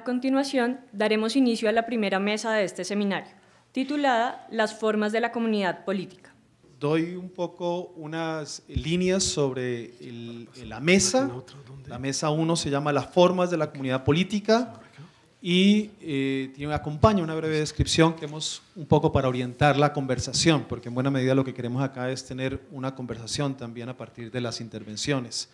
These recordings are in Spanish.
A continuación, daremos inicio a la primera mesa de este seminario, titulada Las formas de la comunidad política. Doy un poco unas líneas sobre la mesa. La mesa 1 se llama Las formas de la comunidad política y eh, acompaña una breve descripción que hemos un poco para orientar la conversación, porque en buena medida lo que queremos acá es tener una conversación también a partir de las intervenciones.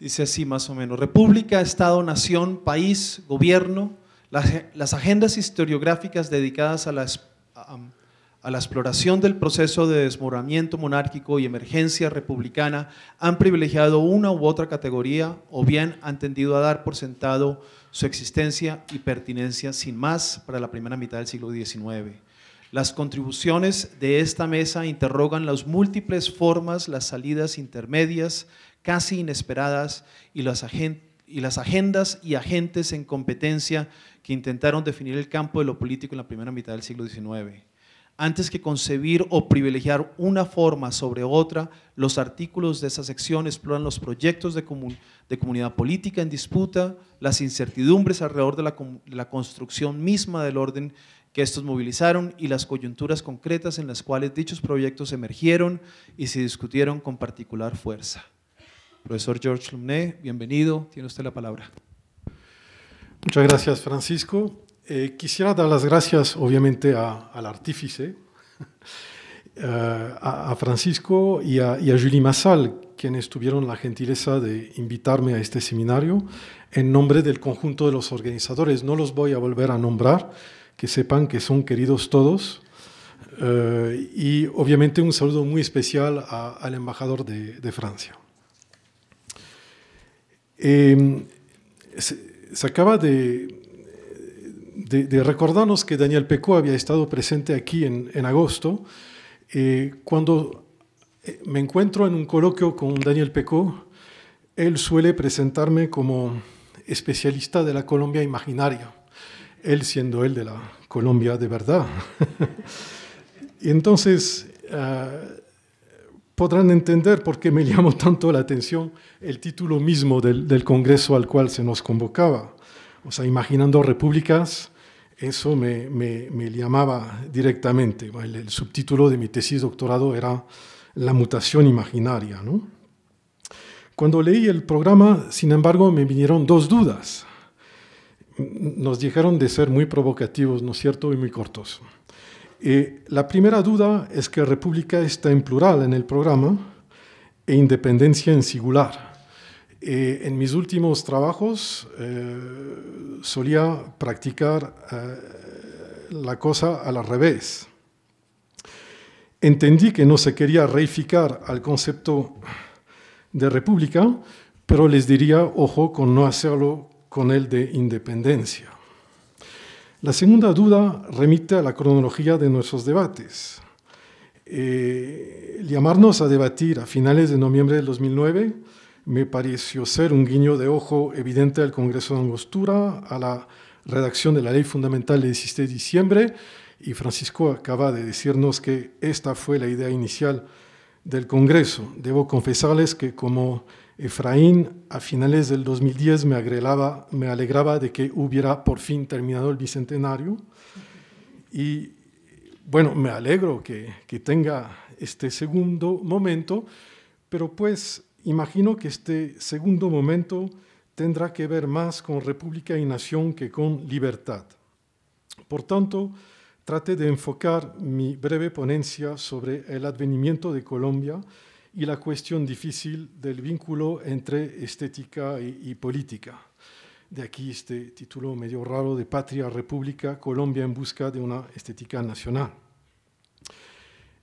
Dice así más o menos, República, Estado, Nación, País, Gobierno, las, agendas historiográficas dedicadas a la, a, la exploración del proceso de desmoronamiento monárquico y emergencia republicana han privilegiado una u otra categoría o bien han tendido a dar por sentado su existencia y pertinencia sin más para la primera mitad del siglo XIX. Las contribuciones de esta mesa interrogan las múltiples formas, las salidas intermedias casi inesperadas y las, agendas y agentes en competencia que intentaron definir el campo de lo político en la primera mitad del siglo XIX. Antes que concebir o privilegiar una forma sobre otra, los artículos de esa sección exploran los proyectos de, comunidad política en disputa, las incertidumbres alrededor de la construcción misma del orden que estos movilizaron y las coyunturas concretas en las cuales dichos proyectos emergieron y se discutieron con particular fuerza. Profesor George Lumné, bienvenido, tiene usted la palabra. Muchas gracias, Francisco. Eh, quisiera dar las gracias, obviamente, al artífice, eh, a, Francisco y a, Julie Massal, quienes tuvieron la gentileza de invitarme a este seminario en nombre del conjunto de los organizadores. No los voy a volver a nombrar, que sepan que son queridos todos. Eh, y obviamente un saludo muy especial al embajador de Francia. Eh, se, acaba de, de, recordarnos que Daniel Pecó había estado presente aquí en, agosto, eh, cuando eh, me encuentro en un coloquio con Daniel Pecó, él suele presentarme como especialista de la Colombia imaginaria, él siendo él de la Colombia de verdad. y entonces, ah, podrán entender por qué me llamó tanto la atención el título mismo del, Congreso al cual se nos convocaba. O sea, imaginando repúblicas, eso me, llamaba directamente. El, el, subtítulo de mi tesis doctorado era La mutación imaginaria. Cuando leí el programa, sin embargo, me vinieron dos dudas. Nos dijeron de ser muy provocativos, ¿no es cierto?, y muy cortos. Eh, la primera duda es que república está en plural en el programa e independencia en singular. Eh, en mis últimos trabajos eh, solía practicar la cosa al revés. Entendí que no se quería reificar al concepto de república, pero les diría, ojo, con no hacerlo con el de independencia. La segunda duda remite a la cronología de nuestros debates. Eh, llamarnos a debatir a finales de noviembre del 2009 me pareció ser un guiño de ojo evidente al Congreso de Angostura, a la redacción de la Ley Fundamental del 16 de diciembre, y Francisco acaba de decirnos que esta fue la idea inicial del Congreso. Debo confesarles que como Efraín a finales del 2010 me, alegraba de que hubiera por fin terminado el Bicentenario y bueno, me alegro que, que tenga este segundo momento, pero pues imagino que este segundo momento tendrá que ver más con república y nación que con libertad. Por tanto, traté de enfocar mi breve ponencia sobre el advenimiento de Colombia y la cuestión difícil del vínculo entre estética y, política. De aquí este título medio raro de Patria República, Colombia en busca de una estética nacional.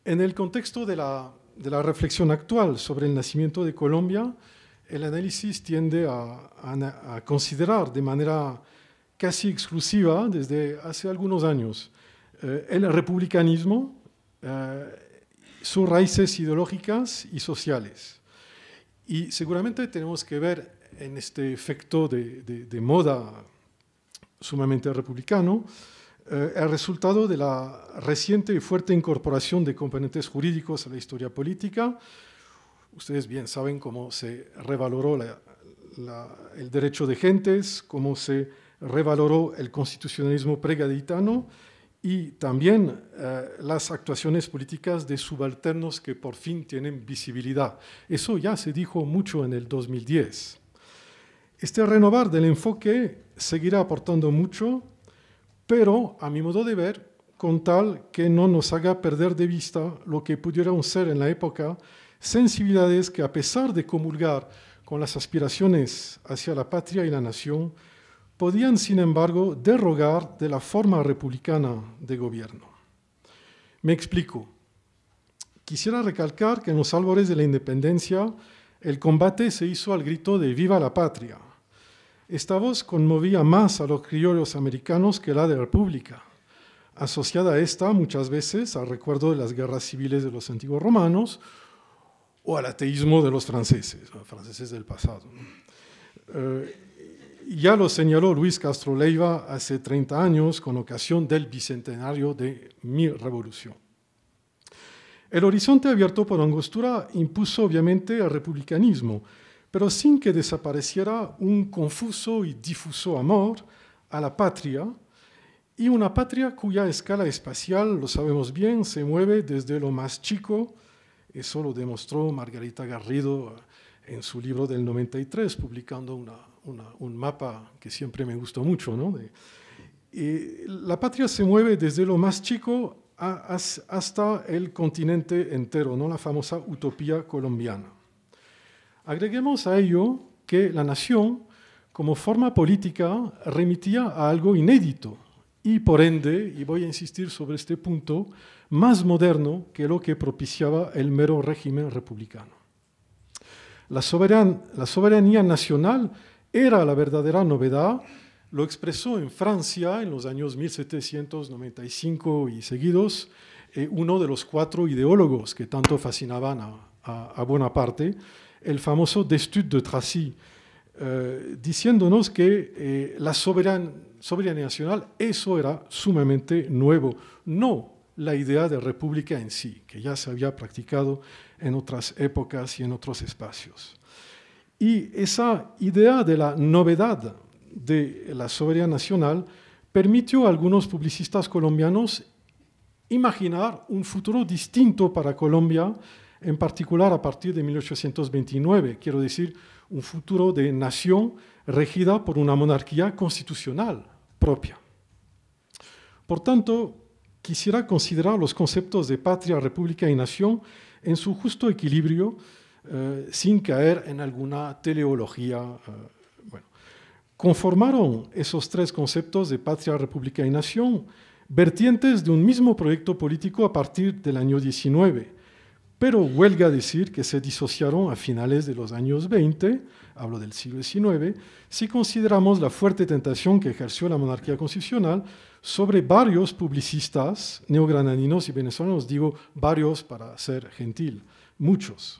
En el contexto de la, de la reflexión actual sobre el nacimiento de Colombia, el análisis tiende a, considerar de manera casi exclusiva desde hace algunos años eh, el republicanismo, eh, sus raíces ideológicas y sociales. Y seguramente tenemos que ver en este efecto de, moda sumamente republicano eh, el resultado de la reciente y fuerte incorporación de componentes jurídicos a la historia política. Ustedes bien saben cómo se revaloró el derecho de gentes, cómo se revaloró el constitucionalismo pregaditano y también eh, las actuaciones políticas de subalternos que por fin tienen visibilidad. Eso ya se dijo mucho en el 2010. Este renovar del enfoque seguirá aportando mucho, pero a mi modo de ver, con tal que no nos haga perder de vista lo que pudieron ser en la época sensibilidades que a pesar de comulgar con las aspiraciones hacia la patria y la nación, podían, sin embargo, derrogar de la forma republicana de gobierno. Me explico. Quisiera recalcar que en los árboles de la independencia el combate se hizo al grito de Viva la patria. Esta voz conmovía más a los criollos americanos que la de la República, asociada a esta muchas veces al recuerdo de las guerras civiles de los antiguos romanos o al ateísmo de los franceses, franceses del pasado. Eh, ya lo señaló Luis Castro Leiva hace 30 años con ocasión del bicentenario de mi revolución. El horizonte abierto por Angostura impuso obviamente al republicanismo, pero sin que desapareciera un confuso y difuso amor a la patria y una patria cuya escala espacial, lo sabemos bien, se mueve desde lo más chico, eso lo demostró Margarita Garrido en su libro del 93, publicando una un mapa que siempre me gustó mucho. ¿no? la patria se mueve desde lo más chico hasta el continente entero, ¿no? la famosa utopía colombiana. Agreguemos a ello que la nación, como forma política, remitía a algo inédito y por ende, y voy a insistir sobre este punto, más moderno que lo que propiciaba el mero régimen republicano. La, la soberanía nacional era la verdadera novedad, lo expresó en Francia en los años 1795 y seguidos eh, uno de los cuatro ideólogos que tanto fascinaban a, a, Bonaparte, el famoso Destut de Tracy, eh, diciéndonos que eh, la soberanía nacional, eso era sumamente nuevo, no la idea de república en sí, que ya se había practicado en otras épocas y en otros espacios. Y esa idea de la novedad de la soberanía nacional permitió a algunos publicistas colombianos imaginar un futuro distinto para Colombia, en particular a partir de 1829, quiero decir, un futuro de nación regida por una monarquía constitucional propia. Por tanto, quisiera considerar los conceptos de patria, república y nación en su justo equilibrio eh, sin caer en alguna teleología. Eh, Conformaron esos tres conceptos de patria, república y nación, vertientes de un mismo proyecto político a partir del año 19, pero huelga decir que se disociaron a finales de los años 20, hablo del siglo XIX, si consideramos la fuerte tentación que ejerció la monarquía constitucional sobre varios publicistas neogranadinos y venezolanos, digo varios para ser gentil, muchos.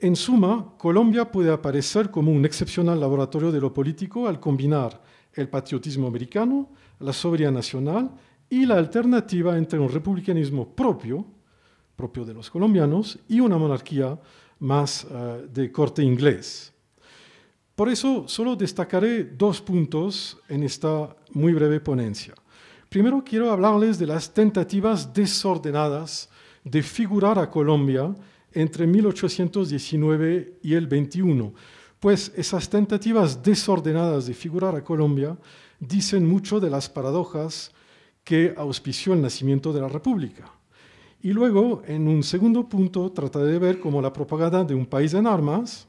En suma, Colombia puede aparecer como un excepcional laboratorio de lo político al combinar el patriotismo americano, la soberanía nacional y la alternativa entre un republicanismo propio, propio de los colombianos, y una monarquía más eh, de corte inglés. Por eso solo destacaré dos puntos en esta muy breve ponencia. Primero quiero hablarles de las tentativas desordenadas de figurar a Colombia entre 1819 y el 21, pues esas tentativas desordenadas de figurar a Colombia dicen mucho de las paradojas que auspició el nacimiento de la República. Y luego, en un segundo punto, trataré de ver cómo la propaganda de un país en armas,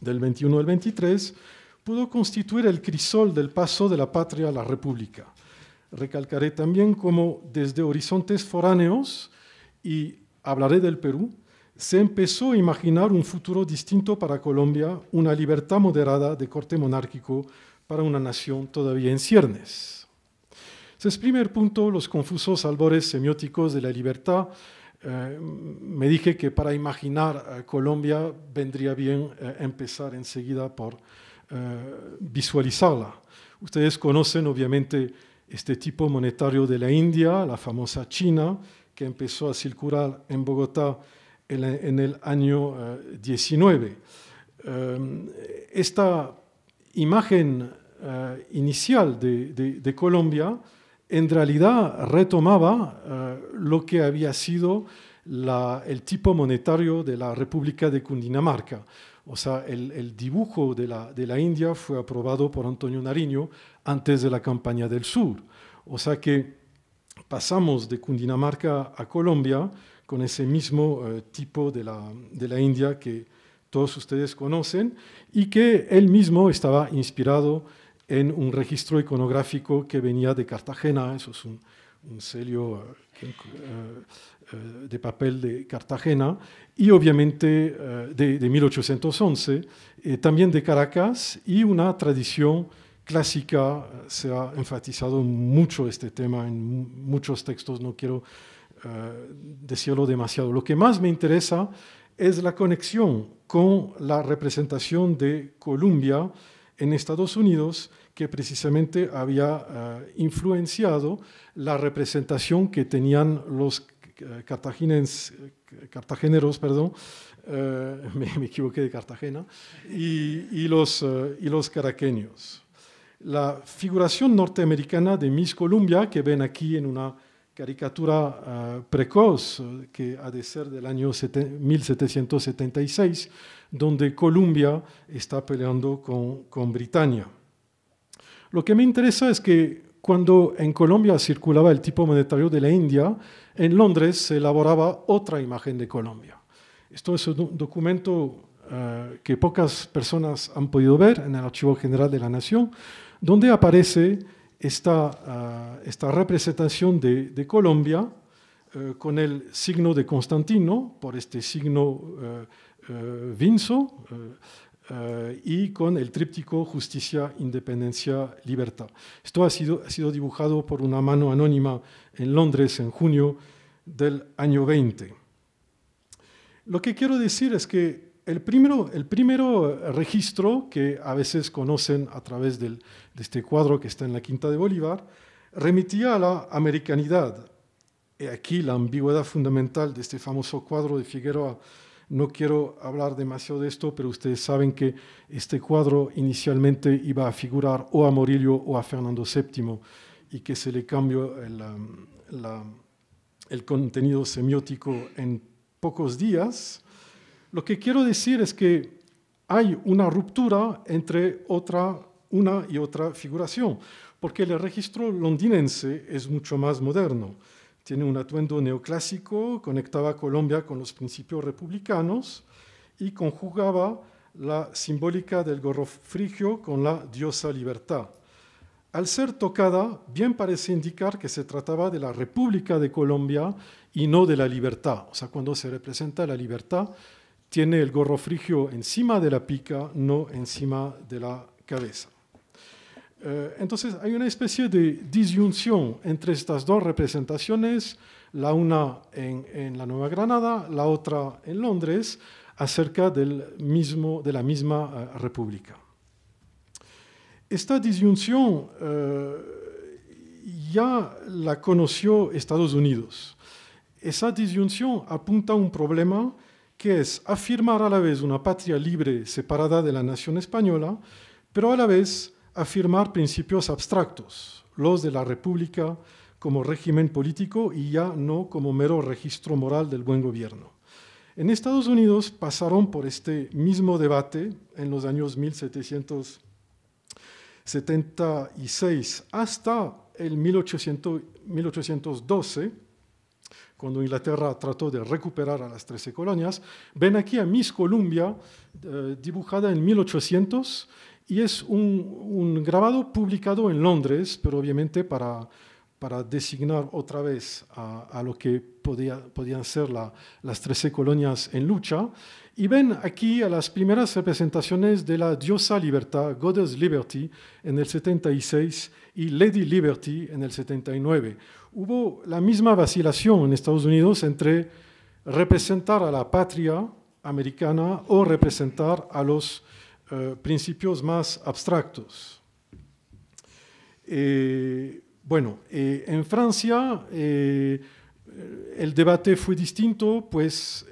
del 21 al 23, pudo constituir el crisol del paso de la patria a la República. Recalcaré también cómo desde horizontes foráneos, y hablaré del Perú, se empezó a imaginar un futuro distinto para Colombia, una libertad moderada de corte monárquico para una nación todavía en ciernes. Ese es primer punto, los confusos albores semióticos de la libertad. Eh, me dije que para imaginar Colombia vendría bien eh, empezar enseguida por eh, visualizarla. Ustedes conocen obviamente este tipo monetario de la India, la famosa China, que empezó a circular en Bogotá en el año 19. Eh, em, esta imagen eh, inicial de, de, Colombia en realidad retomaba eh, lo que había sido la, el tipo monetario de la República de Cundinamarca. O sea, el, el dibujo de la, de la, India fue aprobado por Antonio Nariño antes de la campaña del sur. O sea que pasamos de Cundinamarca a Colombia con ese mismo eh, tipo de la, de la, India que todos ustedes conocen y que él mismo estaba inspirado en un registro iconográfico que venía de Cartagena, eso es un, un sello eh, eh, de papel de Cartagena, y obviamente de, 1811, también de Caracas, y una tradición clásica, se ha enfatizado mucho este tema en muchos textos, no quiero eh, decirlo demasiado. Lo que más me interesa es la conexión con la representación de Colombia en Estados Unidos, que precisamente había eh, influenciado la representación que tenían los eh, cartageneros, perdón, me, equivoqué de Cartagena, y, los, y los caraqueños. La figuración norteamericana de Miss Columbia que ven aquí en una caricatura ah, precoz eh, que ha de ser del año 1776, donde Colombia está peleando con, con Britania. Lo que me interesa es que cuando en Colombia circulaba el tipo monetario de la India, en Londres se elaboraba otra imagen de Colombia. Esto es un documento ah, que pocas personas han podido ver en el Archivo General de la Nación, donde aparece esta, ah, esta representación de, Colombia eh, con el signo de Constantino, por este signo eh, eh, Vinzo, y con el tríptico Justicia, Independencia, Libertad. Esto ha sido, ha sido dibujado por una mano anónima en Londres en junio del año 20. Lo que quiero decir es que el primero, el primero registro que a veces conocen a través de este cuadro que está en la Quinta de Bolívar remitía a la americanidad. Y aquí la ambigüedad fundamental de este famoso cuadro de Figueroa. No quiero hablar demasiado de esto, pero ustedes saben que este cuadro inicialmente iba a figurar o a Murillo o a Fernando VII y que se le cambió el um, contenido semiótico en pocos días lo que quiero decir es que hay una ruptura entre otra, una y otra figuración, porque el registro londinense es mucho más moderno. Tiene un atuendo neoclásico, conectaba a Colombia con los principios republicanos y conjugaba la simbólica del gorro frigio con la diosa libertad. Al ser tocada, bien parece indicar que se trataba de la República de Colombia y no de la libertad. O sea, cuando se representa la libertad, tiene el gorro frigio encima de la pica, no encima de la cabeza. Eh, entonces hay una especie de disyunción entre estas dos representaciones, la una en, la Nueva Granada, la otra en Londres, acerca del mismo, de la misma eh, república. Esta disyunción eh, ya la conoció Estados Unidos. Esa disyunción apunta a un problema que es afirmar a la vez una patria libre separada de la nación española, pero a la vez afirmar principios abstractos, los de la República como régimen político y ya no como mero registro moral del buen gobierno. En Estados Unidos pasaron por este mismo debate en los años 1776 hasta el 1812 cuando Inglaterra trató de recuperar a las 13 colonias. Ven aquí a Miss Columbia, eh, dibujada en 1800, y es un, grabado publicado en Londres, pero obviamente para, para designar otra vez a, lo que podía, podían ser la, las 13 colonias en lucha. Y ven aquí a las primeras representaciones de la diosa libertad, Goddess Liberty, en el 76 y Lady Liberty en el 79 hubo la misma vacilación en Estados Unidos entre representar a la patria americana o representar a los eh, principios más abstractos. Eh, bueno, eh, en Francia el debate fue distinto, pues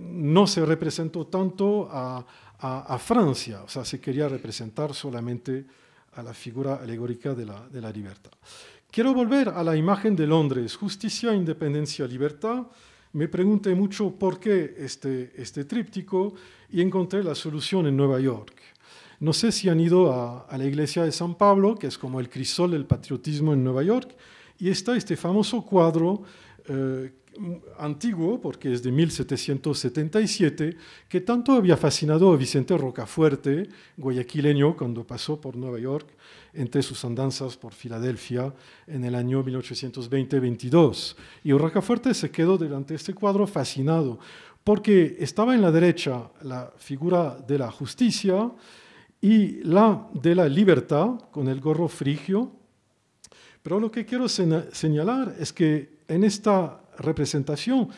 no se representó tanto a, Francia, o sea, se quería representar solamente a la figura alegórica de la libertad. Quiero volver a la imagen de Londres, justicia, independencia, libertad. Me pregunté mucho por qué este, este tríptico y encontré la solución en Nueva York. No sé si han ido a, la iglesia de San Pablo, que es como el crisol del patriotismo en Nueva York, y está este famoso cuadro eh, antiguo, porque es de 1777, que tanto había fascinado a Vicente Rocafuerte, guayaquileño, cuando pasó por Nueva York, entre sus andanzas por Filadelfia en el año 1820-22. Y Rocafuerte se quedó delante de este cuadro fascinado, porque estaba en la derecha la figura de la justicia y la de la libertad, con el gorro frigio. Pero lo que quiero señalar es que en esta representación,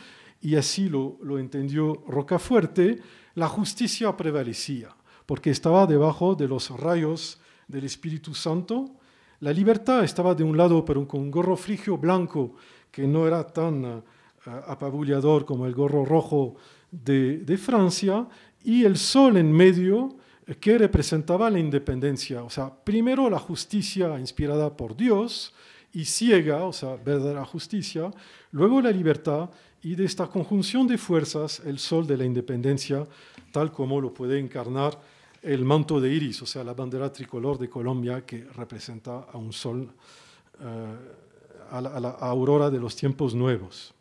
y así lo, lo entendió Rocafuerte, la justicia prevalecía, porque estaba debajo de los rayos del Espíritu Santo. La libertad estaba de un lado, pero con un gorro frigio blanco, que no era tan eh, apabullador como el gorro rojo de, de, Francia, y el sol en medio, eh, que representaba la independencia. O sea, primero la justicia inspirada por Dios y ciega, o sea, verdadera justicia, luego la libertad y de esta conjunción de fuerzas el sol de la independencia, tal como lo puede encarnar el manto de iris, o sea, la bandera tricolor de Colombia que representa a un sol, eh, a, la, aurora de los tiempos nuevos.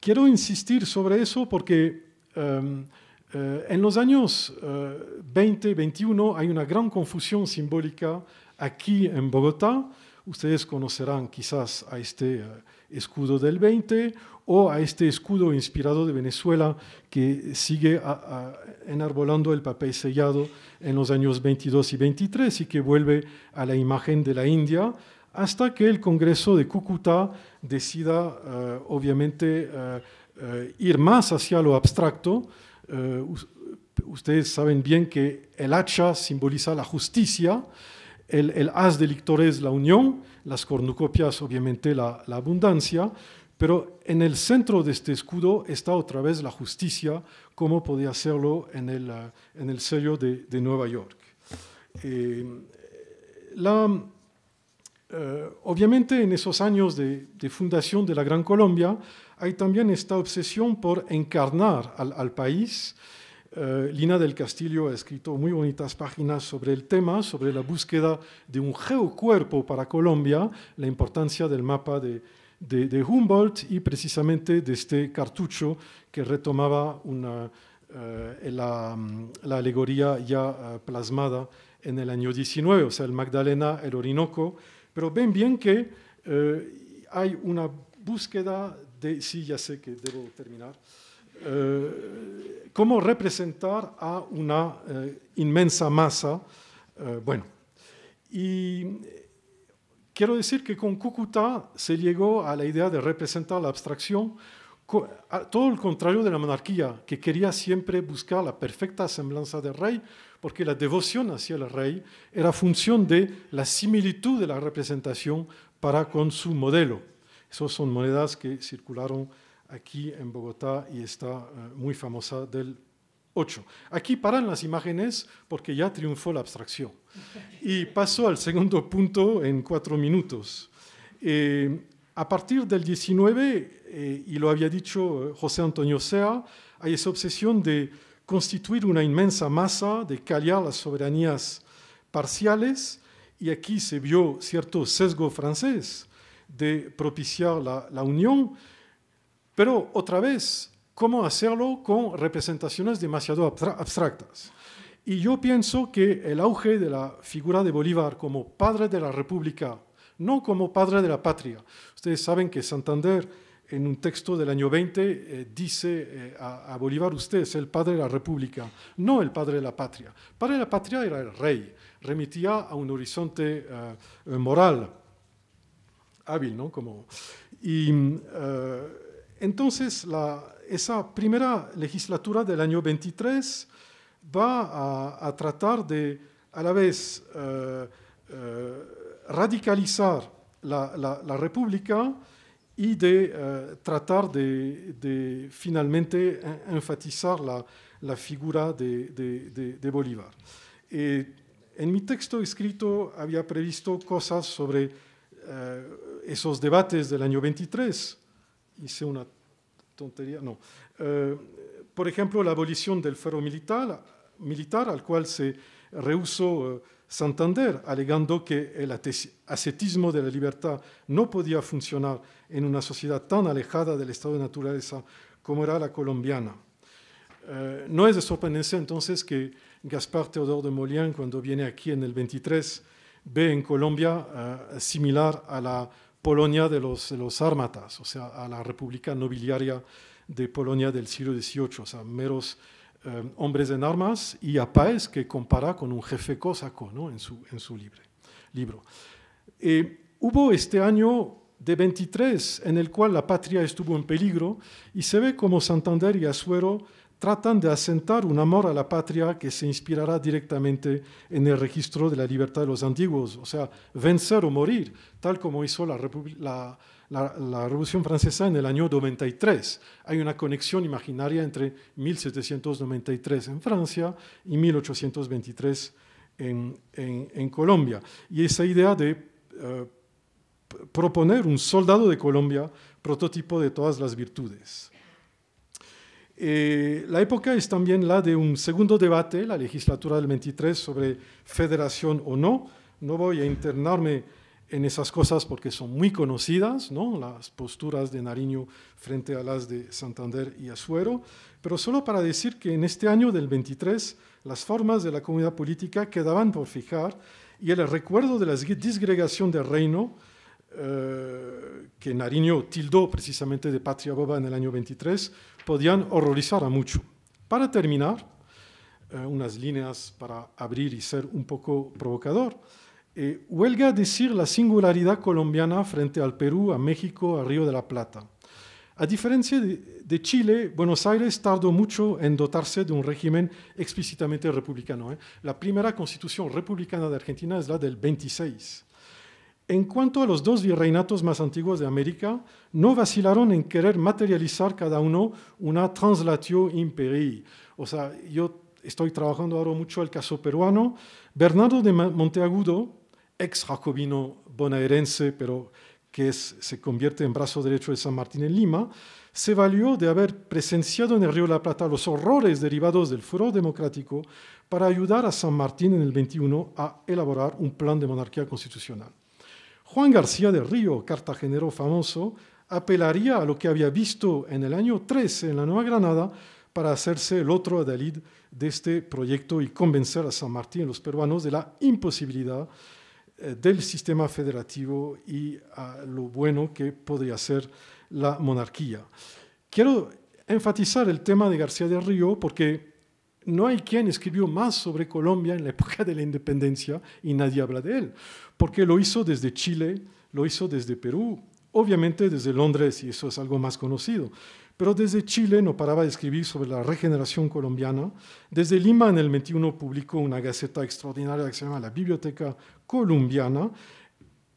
Quiero insistir sobre eso porque em, eh, en los años 20, eh, 21 hay una gran confusión simbólica aquí en Bogotá Ustedes conocerán quizás a este eh, escudo del 20 o a este escudo inspirado de Venezuela que sigue enarbolando el papel sellado en los años 22 y 23 y que vuelve a la imagen de la India hasta que el Congreso de Cúcuta decida, eh, obviamente, eh, ir más hacia lo abstracto. ustedes saben bien que el hacha simboliza la justicia el, el as de lictor es la unión, las cornucopias obviamente la, abundancia, pero en el centro de este escudo está otra vez la justicia, como podía hacerlo en el, eh, en el sello de, Nueva York. Eh, la, eh, obviamente en esos años de, fundación de la Gran Colombia hay también esta obsesión por encarnar al, al país eh, Lina del Castillo ha escrito muy bonitas páginas sobre el tema, sobre la búsqueda de un geocuerpo para Colombia, la importancia del mapa de, Humboldt y precisamente de este cartucho que retomaba eh, mm, la, alegoría ya eh, plasmada en el año 19, o sea, el Magdalena, el Orinoco. Pero ven bien que hay una búsqueda de... Sí, ya sé que debo terminar. Eh, cómo representar a una eh, inmensa masa. Eh, bueno, y quiero decir que con Cúcuta se llegó a la idea de representar la abstracción, todo el contrario de la monarquía, que quería siempre buscar la perfecta semblanza del rey, porque la devoción hacia el rey era función de la similitud de la representación para con su modelo. Esas son monedas que circularon aquí en Bogotá y está eh, muy famosa del 8. Aquí paran las imágenes porque ya triunfó la abstracción. Y paso al segundo punto en cuatro minutos. Eh, a partir del 19, eh, y lo había dicho José Antonio Sea, hay esa obsesión de constituir una inmensa masa, de callar las soberanías parciales, y aquí se vio cierto sesgo francés de propiciar la unión, pero otra vez, ¿cómo hacerlo con representaciones demasiado abstractas? Y yo pienso que el auge de la figura de Bolívar como padre de la República, no como padre de la patria. Ustedes saben que Santander, en un texto del año 20, eh, dice eh, a, Bolívar, usted es el padre de la República, no el padre de la patria. El padre de la patria era el rey, remitía a un horizonte eh, moral, hábil, ¿no? Como, y mm, entonces, esa primera legislatura del año 23 va a, tratar de, a la vez, eh, eh, radicalizar la, República y de eh, tratar de, finalmente e, enfatizar la, figura de Bolívar. en mi texto escrito había previsto cosas sobre esos debates del año 23 hice una tontería, no. Eh, por ejemplo, la abolición del fuero militar, al cual se rehusó eh, Santander, alegando que el ascetismo de la libertad no podía funcionar en una sociedad tan alejada del estado de naturaleza como era la colombiana. Eh, no es de sorprenderse entonces que Gaspar Teodoro de Molien, cuando viene aquí en el 23, ve en Colombia similar a la Polonia de los, los ármatas, o sea, a la república nobiliaria de Polonia del siglo XVIII, o sea, meros eh, hombres en armas, y a Páez, que compara con un jefe cosaco ¿no? en su, en su libro. Eh, hubo este año de 23 en el cual la patria estuvo en peligro y se ve como Santander y Azuero tratan de asentar un amor a la patria que se inspirará directamente en el registro de la libertad de los antiguos, o sea, vencer o morir, tal como hizo la, Revolución Francesa en el año 93. Hay una conexión imaginaria entre 1793 en Francia y 1823 en, Colombia. Y esa idea de eh, proponer un soldado de Colombia, prototipo de todas las virtudes. Eh, la época es también la de un segundo debate, la legislatura del 23, sobre federación o no. No voy a internarme en esas cosas porque son muy conocidas, las posturas de Nariño frente a las de Santander y Azuero, pero solo para decir que en este año del 23 las formas de la comunidad política quedaban por fijar y el recuerdo de la disgregación del reino, eh, que Nariño tildó precisamente de patria boba en el año 23, podían horrorizar a mucho. Para terminar, eh, unas líneas para abrir y ser un poco provocador. Eh, huelga decir la singularidad colombiana frente al Perú, a México, a Río de la Plata. A diferencia de, Chile, Buenos Aires tardó mucho en dotarse de un régimen explícitamente republicano. ¿eh? La primera constitución republicana de Argentina es la del 26. En cuanto a los dos virreinatos más antiguos de América, no vacilaron en querer materializar cada uno una translatio imperi. O sea, yo estoy trabajando ahora mucho el caso peruano. Bernardo de Monteagudo, ex jacobino bonaerense, pero que se convierte en brazo derecho de San Martín en Lima, se valió de haber presenciado en el Río de La Plata los horrores derivados del furor democrático para ayudar a San Martín en el 21 a elaborar un plan de monarquía constitucional. Juan García de Río, cartagenero famoso, apelaría a lo que había visto en el año 13 en la Nueva Granada para hacerse el otro adalid de este proyecto y convencer a San Martín y los peruanos de la imposibilidad eh, del sistema federativo y a lo bueno que podría ser la monarquía. Quiero enfatizar el tema de García de Río porque no hay quien escribió más sobre Colombia en la época de la independencia y nadie habla de él, porque lo hizo desde Chile, lo hizo desde Perú, obviamente desde Londres, y eso es algo más conocido. Pero desde Chile no paraba de escribir sobre la regeneración colombiana. Desde Lima en el 21 publicó una gaceta extraordinaria que se llama la Biblioteca Colombiana,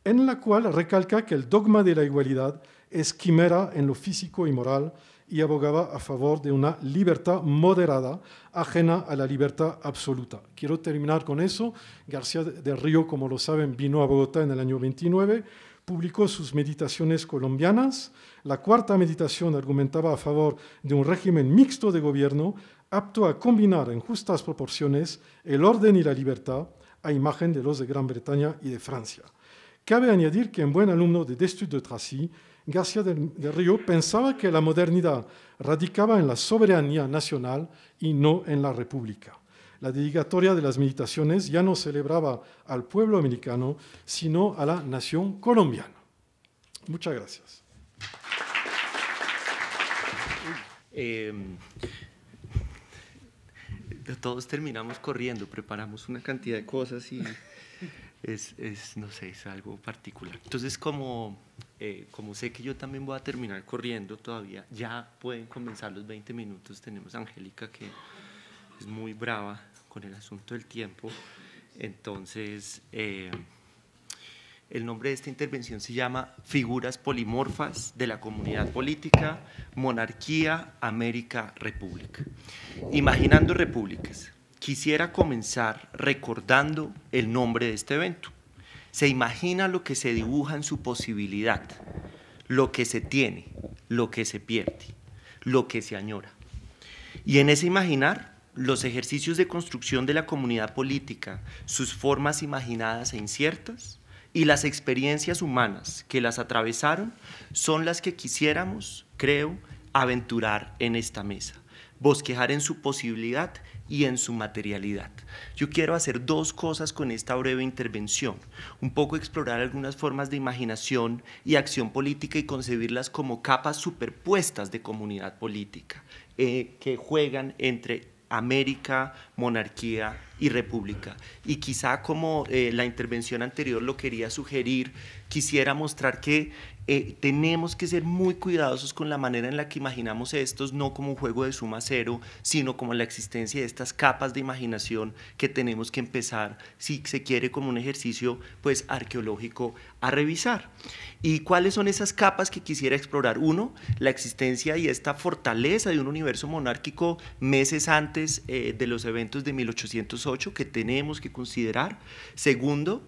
en la cual recalca que el dogma de la igualdad es quimera en lo físico y moral y abogaba a favor de una libertad moderada ajena a la libertad absoluta. Quiero terminar con eso. García del Río, como lo saben, vino a Bogotá en el año 29, publicó sus meditaciones colombianas. La cuarta meditación argumentaba a favor de un régimen mixto de gobierno apto a combinar en justas proporciones el orden y la libertad a imagen de los de Gran Bretaña y de Francia. Cabe añadir que un buen alumno de Destutt de Tracy García del, Río pensaba que la modernidad radicaba en la soberanía nacional y no en la república. La dedicatoria de las meditaciones ya no celebraba al pueblo americano, sino a la nación colombiana. Muchas gracias. Em, todos terminamos corriendo, preparamos una cantidad de cosas y es, no sé, es algo particular. Entonces, eh, como, sé que yo también voy a terminar corriendo todavía, ya pueden comenzar los 20 minutos. Tenemos a Angélica que es muy brava con el asunto del tiempo. Entonces, eh, el nombre de esta intervención se llama Figuras polimorfas de la comunidad política, monarquía, América, república. Imaginando repúblicas. Quisiera comenzar recordando el nombre de este evento. Se imagina lo que se dibuja en su posibilidad, lo que se tiene, lo que se pierde, lo que se añora. Y en ese imaginar, los ejercicios de construcción de la comunidad política, sus formas imaginadas e inciertas, y las experiencias humanas que las atravesaron son las que quisiéramos, creo, aventurar en esta mesa, bosquejar en su posibilidad y en su materialidad. Yo quiero hacer dos cosas con esta breve intervención, un poco explorar algunas formas de imaginación y acción política y concebirlas como capas superpuestas de comunidad política eh, que juegan entre América, monarquía y república. Y quizá como eh, la intervención anterior lo quería sugerir, quisiera mostrar que eh, tenemos que ser muy cuidadosos con la manera en la que imaginamos estos, no como un juego de suma cero, sino como la existencia de estas capas de imaginación que tenemos que empezar, si se quiere, como un ejercicio pues, arqueológico a revisar. ¿Y cuáles son esas capas que quisiera explorar? Uno, la existencia y esta fortaleza de un universo monárquico meses antes eh, de los eventos de 1808 que tenemos que considerar. Segundo,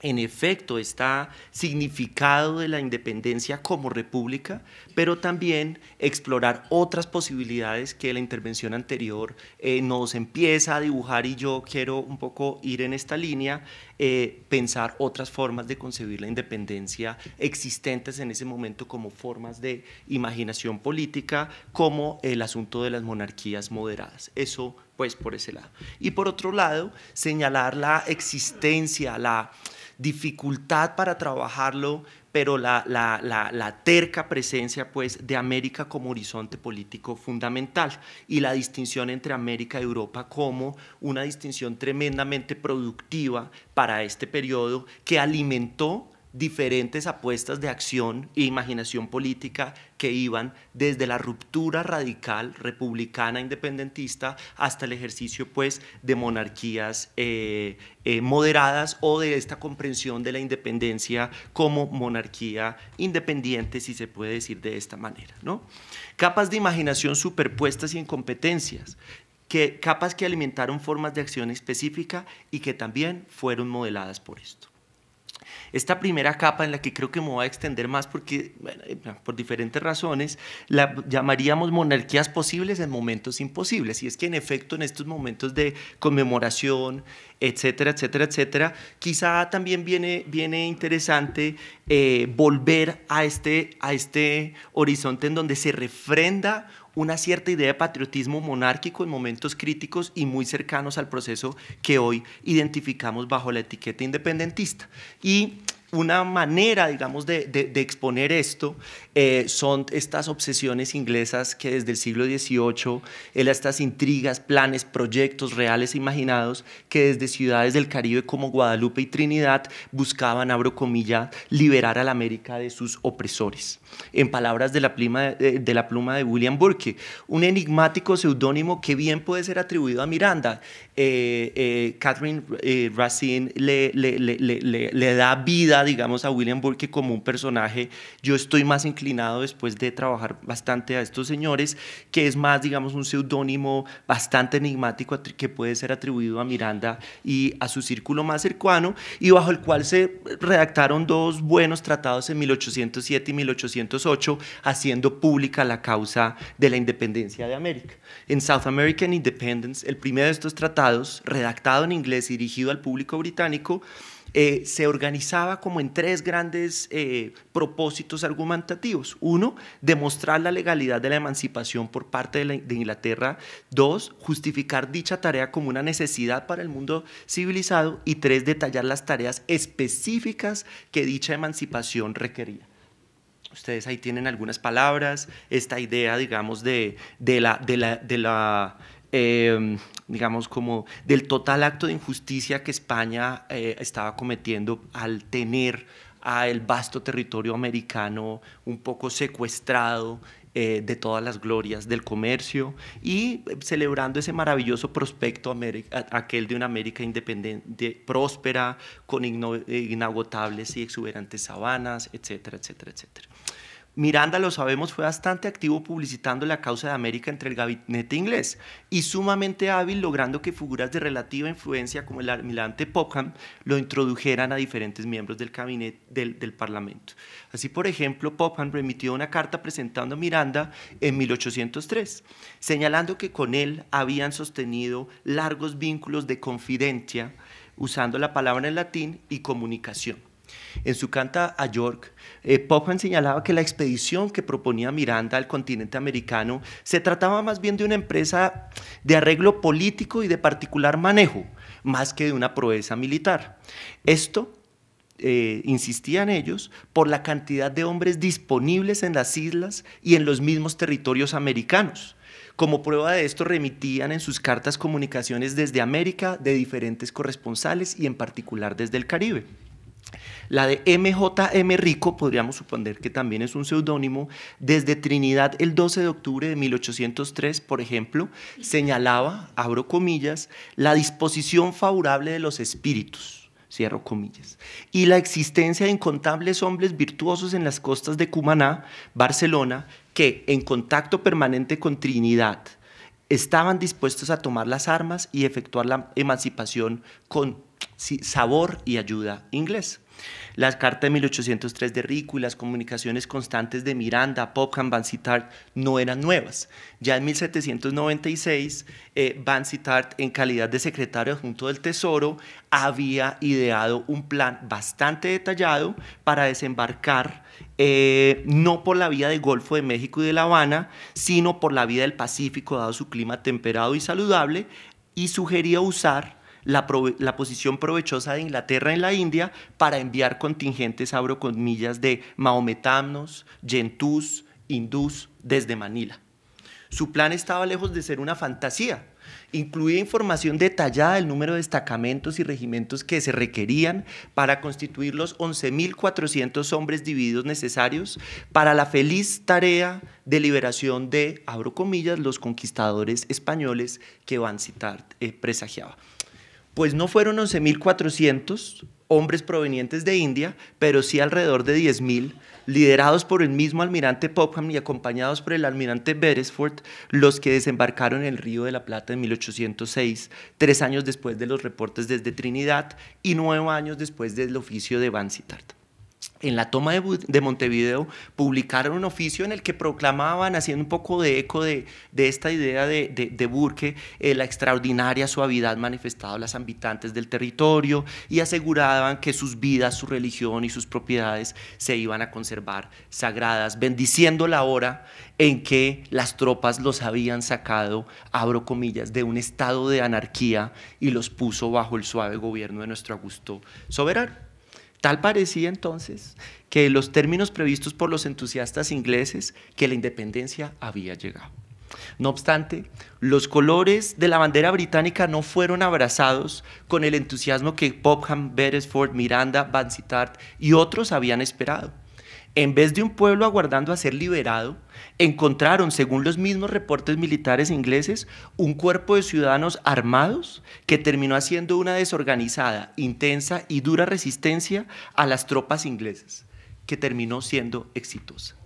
en efecto está significado de la independencia como república, pero también explorar otras posibilidades que la intervención anterior eh, nos empieza a dibujar y yo quiero un poco ir en esta línea eh, pensar otras formas de concebir la independencia existentes en ese momento como formas de imaginación política, como el asunto de las monarquías moderadas. Eso pues por ese lado. Y por otro lado, señalar la existencia, la dificultad para trabajarlo pero la, terca presencia pues, de América como horizonte político fundamental y la distinción entre América y Europa como una distinción tremendamente productiva para este periodo que alimentó diferentes apuestas de acción e imaginación política que iban desde la ruptura radical republicana independentista hasta el ejercicio pues, de monarquías eh, eh, moderadas o de esta comprensión de la independencia como monarquía independiente, si se puede decir de esta manera. ¿no? Capas de imaginación superpuestas y incompetencias que, capas que alimentaron formas de acción específica y que también fueron modeladas por esto. Esta primera capa en la que creo que me voy a extender más porque, eh, por diferentes razones, la llamaríamos monarquías posibles en momentos imposibles. Y es que en efecto en estos momentos de conmemoración, etcétera, etcétera, etcétera, quizá también viene, interesante eh, volver este, a este horizonte en donde se refrenda una cierta idea de patriotismo monárquico en momentos críticos y muy cercanos al proceso que hoy identificamos bajo la etiqueta independentista. Y una manera, digamos, de, exponer esto eh, son estas obsesiones inglesas que desde el siglo XVIII, eh, estas intrigas, planes, proyectos reales e imaginados que desde ciudades del Caribe como Guadalupe y Trinidad buscaban, abro comillas, liberar a la América de sus opresores. En palabras eh, de la, pluma de William Burke, un enigmático seudónimo que bien puede ser atribuido a Miranda. Catherine Racine le, le, le da vida digamos, a William Burke como un personaje, yo estoy más inclinado después de trabajar bastante a estos señores, que es más, digamos, un seudónimo bastante enigmático que puede ser atribuido a Miranda y a su círculo más cercano, y bajo el cual se redactaron dos buenos tratados en 1807 y 1808, haciendo pública la causa de la independencia de América. En South American Independence, el primero de estos tratados, redactado en inglés y dirigido al público británico, eh, se organizaba como en tres grandes eh, propósitos argumentativos. Uno, demostrar la legalidad de la emancipación por parte de, Inglaterra. Dos, justificar dicha tarea como una necesidad para el mundo civilizado. Y tres, detallar las tareas específicas que dicha emancipación requería. Ustedes ahí tienen algunas palabras, esta idea, digamos, de, la, de la, de em, digamos, como del total acto de injusticia que España eh, estaba cometiendo al tener al vasto territorio americano un poco secuestrado eh, de todas las glorias del comercio y eh, celebrando ese maravilloso prospecto aquel de una América independiente, próspera, con inagotables y exuberantes sabanas, etcétera, etcétera, etcétera. Miranda, lo sabemos, fue bastante activo publicitando la causa de América entre el gabinete inglés y sumamente hábil logrando que figuras de relativa influencia como el almirante Popham lo introdujeran a diferentes miembros del, gabinete, del, Parlamento. Así, por ejemplo, Popham remitió una carta presentando a Miranda en 1803, señalando que con él habían sostenido largos vínculos de confidencia, usando la palabra en latín, y comunicación. En su canta a York, eh, señalaba que la expedición que proponía Miranda al continente americano se trataba más bien de una empresa de arreglo político y de particular manejo, más que de una proeza militar. Esto eh, insistían ellos, por la cantidad de hombres disponibles en las islas y en los mismos territorios americanos. Como prueba de esto remitían en sus cartas comunicaciones desde América de diferentes corresponsales y en particular desde el Caribe. La de MJM Rico, podríamos suponer que también es un seudónimo, desde Trinidad el 12 de octubre de 1803, por ejemplo, señalaba, abro comillas, la disposición favorable de los espíritus, cierro comillas, y la existencia de incontables hombres virtuosos en las costas de Cumaná, Barcelona, que en contacto permanente con Trinidad estaban dispuestos a tomar las armas y efectuar la emancipación con sabor y ayuda inglés. Las cartas de 1803 de Rico y las comunicaciones constantes de Miranda, Popham, Vansittart no eran nuevas. Ya en 1796, eh, en calidad de secretario adjunto del Tesoro, había ideado un plan bastante detallado para desembarcar eh, no por la vía del Golfo de México y de La Habana, sino por la vía del Pacífico, dado su clima temperado y saludable, y sugería usar la, posición provechosa de Inglaterra en la India para enviar contingentes, abro comillas, de maometanos, gentús, hindús desde Manila. Su plan estaba lejos de ser una fantasía. Incluía información detallada del número de destacamentos y regimientos que se requerían para constituir los 11.400 hombres divididos necesarios para la feliz tarea de liberación de, abro comillas, los conquistadores españoles que Van Citar eh, presagiaba pues no fueron 11.400 hombres provenientes de India, pero sí alrededor de 10.000, liderados por el mismo almirante Popham y acompañados por el almirante Beresford, los que desembarcaron en el Río de la Plata en 1806, tres años después de los reportes desde Trinidad y nueve años después del oficio de Vansittart en la toma de, Montevideo publicaron un oficio en el que proclamaban, haciendo un poco de eco de, esta idea de, Burke, eh, la extraordinaria suavidad manifestada a las habitantes del territorio y aseguraban que sus vidas, su religión y sus propiedades se iban a conservar sagradas, bendiciendo la hora en que las tropas los habían sacado, abro comillas, de un estado de anarquía y los puso bajo el suave gobierno de nuestro Augusto Soberano. Tal parecía entonces que los términos previstos por los entusiastas ingleses que la independencia había llegado. No obstante, los colores de la bandera británica no fueron abrazados con el entusiasmo que Popham, Beresford, Miranda, Van y otros habían esperado en vez de un pueblo aguardando a ser liberado, encontraron, según los mismos reportes militares ingleses, un cuerpo de ciudadanos armados que terminó haciendo una desorganizada, intensa y dura resistencia a las tropas inglesas, que terminó siendo exitosa.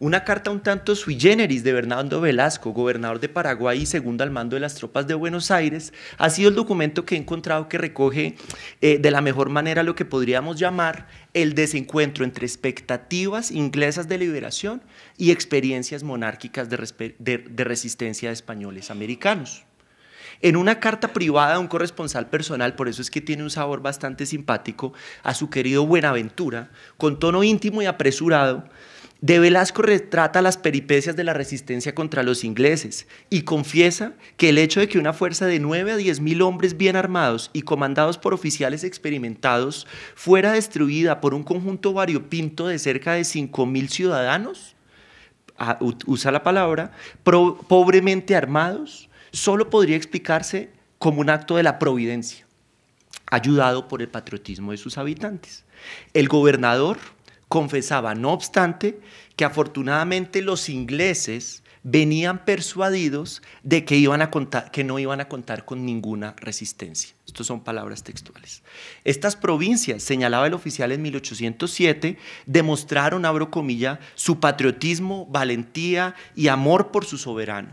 Una carta un tanto sui generis de Bernardo Velasco, gobernador de Paraguay y segundo al mando de las tropas de Buenos Aires, ha sido el documento que he encontrado que recoge eh, de la mejor manera lo que podríamos llamar el desencuentro entre expectativas inglesas de liberación y experiencias monárquicas de, resistencia de españoles americanos en una carta privada a un corresponsal personal, por eso es que tiene un sabor bastante simpático, a su querido Buenaventura, con tono íntimo y apresurado, de Velasco retrata las peripecias de la resistencia contra los ingleses y confiesa que el hecho de que una fuerza de 9 a 10 mil hombres bien armados y comandados por oficiales experimentados fuera destruida por un conjunto variopinto de cerca de 5 mil ciudadanos, usa la palabra, pobremente armados, solo podría explicarse como un acto de la providencia, ayudado por el patriotismo de sus habitantes. El gobernador Confesaba, no obstante, que afortunadamente los ingleses venían persuadidos de que, iban a contar, que no iban a contar con ninguna resistencia. Estas son palabras textuales. Estas provincias, señalaba el oficial en 1807, demostraron, abro comilla, su patriotismo, valentía y amor por su soberano.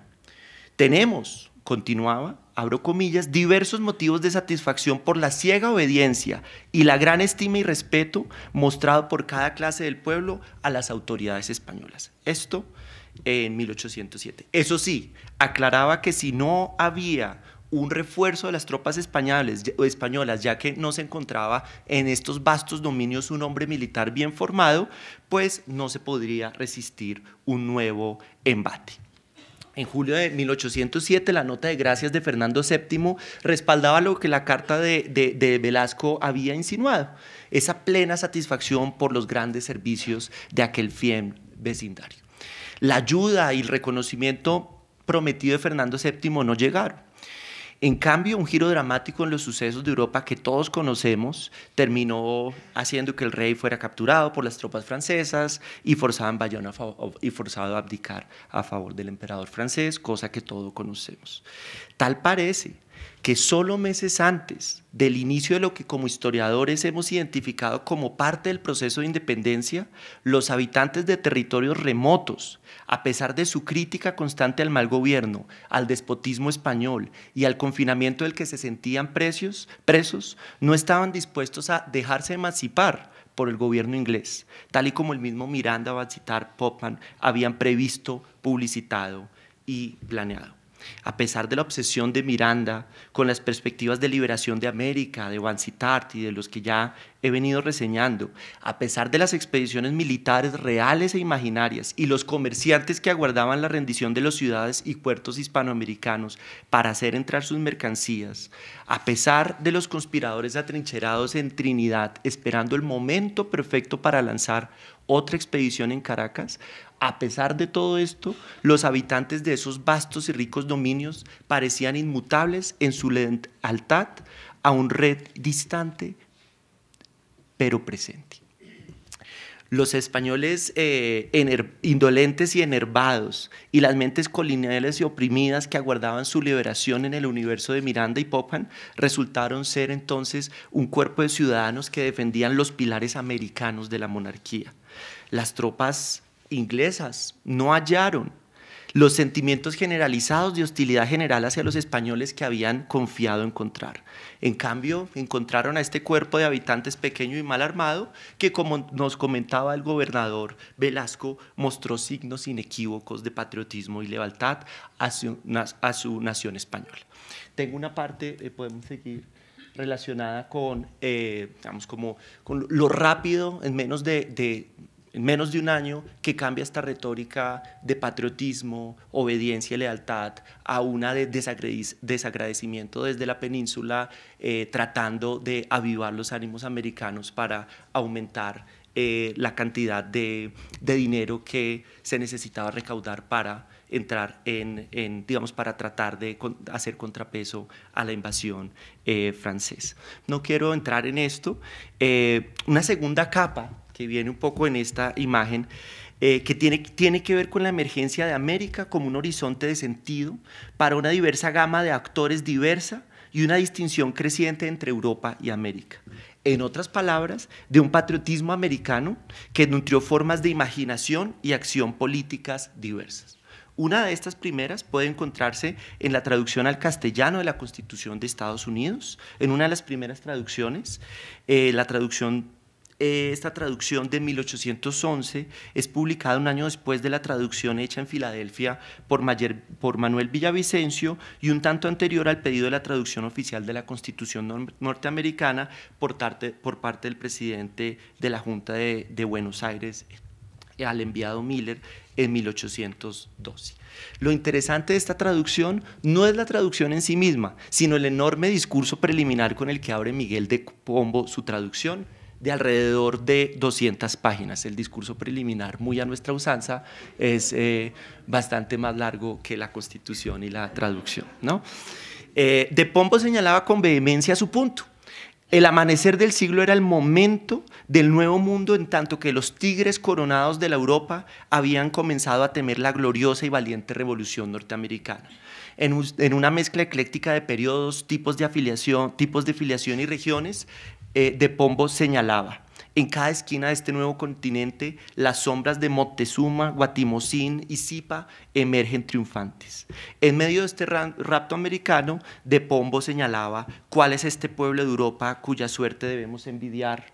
Tenemos, continuaba, abro comillas, diversos motivos de satisfacción por la ciega obediencia y la gran estima y respeto mostrado por cada clase del pueblo a las autoridades españolas. Esto en 1807. Eso sí, aclaraba que si no había un refuerzo de las tropas españolas, ya que no se encontraba en estos vastos dominios un hombre militar bien formado, pues no se podría resistir un nuevo embate. En julio de 1807, la nota de gracias de Fernando VII respaldaba lo que la carta de, de, Velasco había insinuado, esa plena satisfacción por los grandes servicios de aquel fiel vecindario. La ayuda y el reconocimiento prometido de Fernando VII no llegaron. En cambio, un giro dramático en los sucesos de Europa que todos conocemos terminó haciendo que el rey fuera capturado por las tropas francesas y forzado, y forzado a abdicar a favor del emperador francés, cosa que todos conocemos. Tal parece que solo meses antes del inicio de lo que como historiadores hemos identificado como parte del proceso de independencia, los habitantes de territorios remotos, a pesar de su crítica constante al mal gobierno, al despotismo español y al confinamiento del que se sentían presos, no estaban dispuestos a dejarse emancipar por el gobierno inglés, tal y como el mismo Miranda, citar Popman habían previsto, publicitado y planeado a pesar de la obsesión de Miranda con las perspectivas de liberación de América, de Vansitart y de los que ya he venido reseñando, a pesar de las expediciones militares reales e imaginarias y los comerciantes que aguardaban la rendición de las ciudades y puertos hispanoamericanos para hacer entrar sus mercancías, a pesar de los conspiradores atrincherados en Trinidad esperando el momento perfecto para lanzar otra expedición en Caracas. A pesar de todo esto, los habitantes de esos vastos y ricos dominios parecían inmutables en su lealtad a un red distante pero presente. Los españoles eh, indolentes y enervados y las mentes colineales y oprimidas que aguardaban su liberación en el universo de Miranda y Popham resultaron ser entonces un cuerpo de ciudadanos que defendían los pilares americanos de la monarquía las tropas inglesas no hallaron los sentimientos generalizados de hostilidad general hacia los españoles que habían confiado encontrar. En cambio, encontraron a este cuerpo de habitantes pequeño y mal armado que, como nos comentaba el gobernador Velasco, mostró signos inequívocos de patriotismo y lealtad a su, a su nación española. Tengo una parte, eh, podemos seguir relacionada con, eh, digamos, como con lo rápido, en menos de en menos de un año que cambia esta retórica de patriotismo, obediencia y lealtad a una de desagradecimiento desde la península, eh, tratando de avivar los ánimos americanos para aumentar eh, la cantidad de, dinero que se necesitaba recaudar para entrar en, digamos, para tratar de hacer contrapeso a la invasión eh, francesa. No quiero entrar en esto. una segunda capa que viene un poco en esta imagen, eh, que tiene, tiene que ver con la emergencia de América como un horizonte de sentido para una diversa gama de actores diversa y una distinción creciente entre Europa y América. En otras palabras, de un patriotismo americano que nutrió formas de imaginación y acción políticas diversas. Una de estas primeras puede encontrarse en la traducción al castellano de la Constitución de Estados Unidos, en una de las primeras traducciones, eh, la traducción eh, esta traducción de 1811 es publicada un año después de la traducción hecha en Filadelfia por, Manuel Villavicencio y un tanto anterior al pedido de la traducción oficial de la Constitución norteamericana por, parte del presidente de la Junta de Buenos Aires, al enviado Miller en 1812. Lo interesante de esta traducción no es la traducción en sí misma, sino el enorme discurso preliminar con el que abre Miguel de Pombo su traducción de alrededor de 200 páginas. El discurso preliminar, muy a nuestra usanza, es eh, bastante más largo que la constitución y la traducción. ¿no? Eh, de Pombo señalaba con vehemencia su punto. El amanecer del siglo era el momento del nuevo mundo en tanto que los tigres coronados de la Europa habían comenzado a temer la gloriosa y valiente revolución norteamericana. En, en una mezcla ecléctica de periodos, tipos de afiliación, tipos de filiación y regiones, eh, de Pombo señalaba. En cada esquina de este nuevo continente, las sombras de Moctezuma, Guatimosín y Zipa emergen triunfantes. En medio de este rapto americano, De Pombo señalaba cuál es este pueblo de Europa cuya suerte debemos envidiar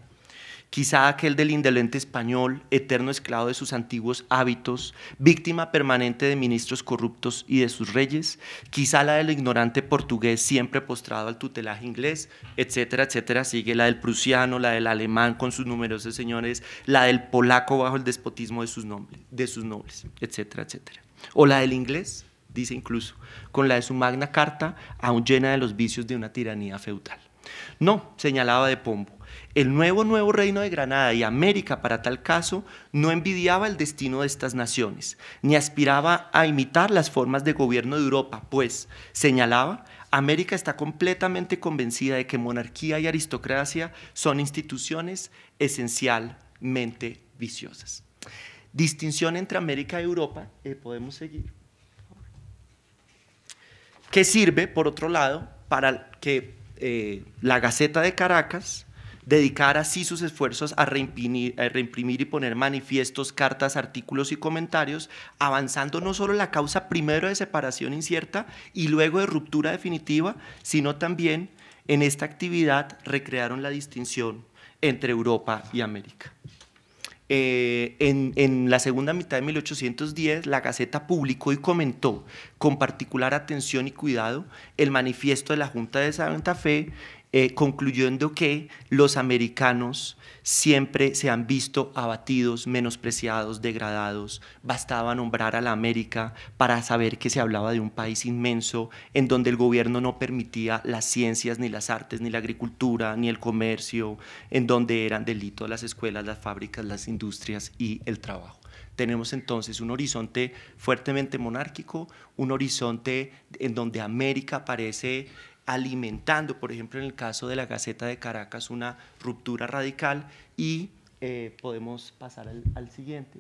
quizá aquel del indolente español, eterno esclavo de sus antiguos hábitos, víctima permanente de ministros corruptos y de sus reyes, quizá la del ignorante portugués siempre postrado al tutelaje inglés, etcétera, etcétera. Sigue la del prusiano, la del alemán con sus numerosos señores, la del polaco bajo el despotismo de sus, nobles, de sus nobles, etcétera, etcétera. O la del inglés, dice incluso, con la de su magna carta, aún llena de los vicios de una tiranía feudal. No, señalaba de Pombo, el nuevo nuevo reino de Granada y América para tal caso no envidiaba el destino de estas naciones, ni aspiraba a imitar las formas de gobierno de Europa, pues, señalaba, América está completamente convencida de que monarquía y aristocracia son instituciones esencialmente viciosas. Distinción entre América y Europa, eh, podemos seguir, que sirve, por otro lado, para que eh, la Gaceta de Caracas dedicar así sus esfuerzos a reimprimir, y poner manifiestos, cartas, artículos y comentarios, avanzando no solo la causa primero de separación incierta y luego de ruptura definitiva, sino también en esta actividad recrearon la distinción entre Europa y América. Eh, en, en, la segunda mitad de 1810, la Gaceta publicó y comentó con particular atención y cuidado el manifiesto de la Junta de Santa Fe eh, concluyendo que los americanos siempre se han visto abatidos, menospreciados, degradados. Bastaba nombrar a la América para saber que se hablaba de un país inmenso en donde el gobierno no permitía las ciencias, ni las artes, ni la agricultura, ni el comercio, en donde eran delito las escuelas, las fábricas, las industrias y el trabajo. Tenemos entonces un horizonte fuertemente monárquico, un horizonte en donde América parece alimentando, por ejemplo, en el caso de la Gaceta de Caracas, una ruptura radical y eh, podemos pasar al, siguiente.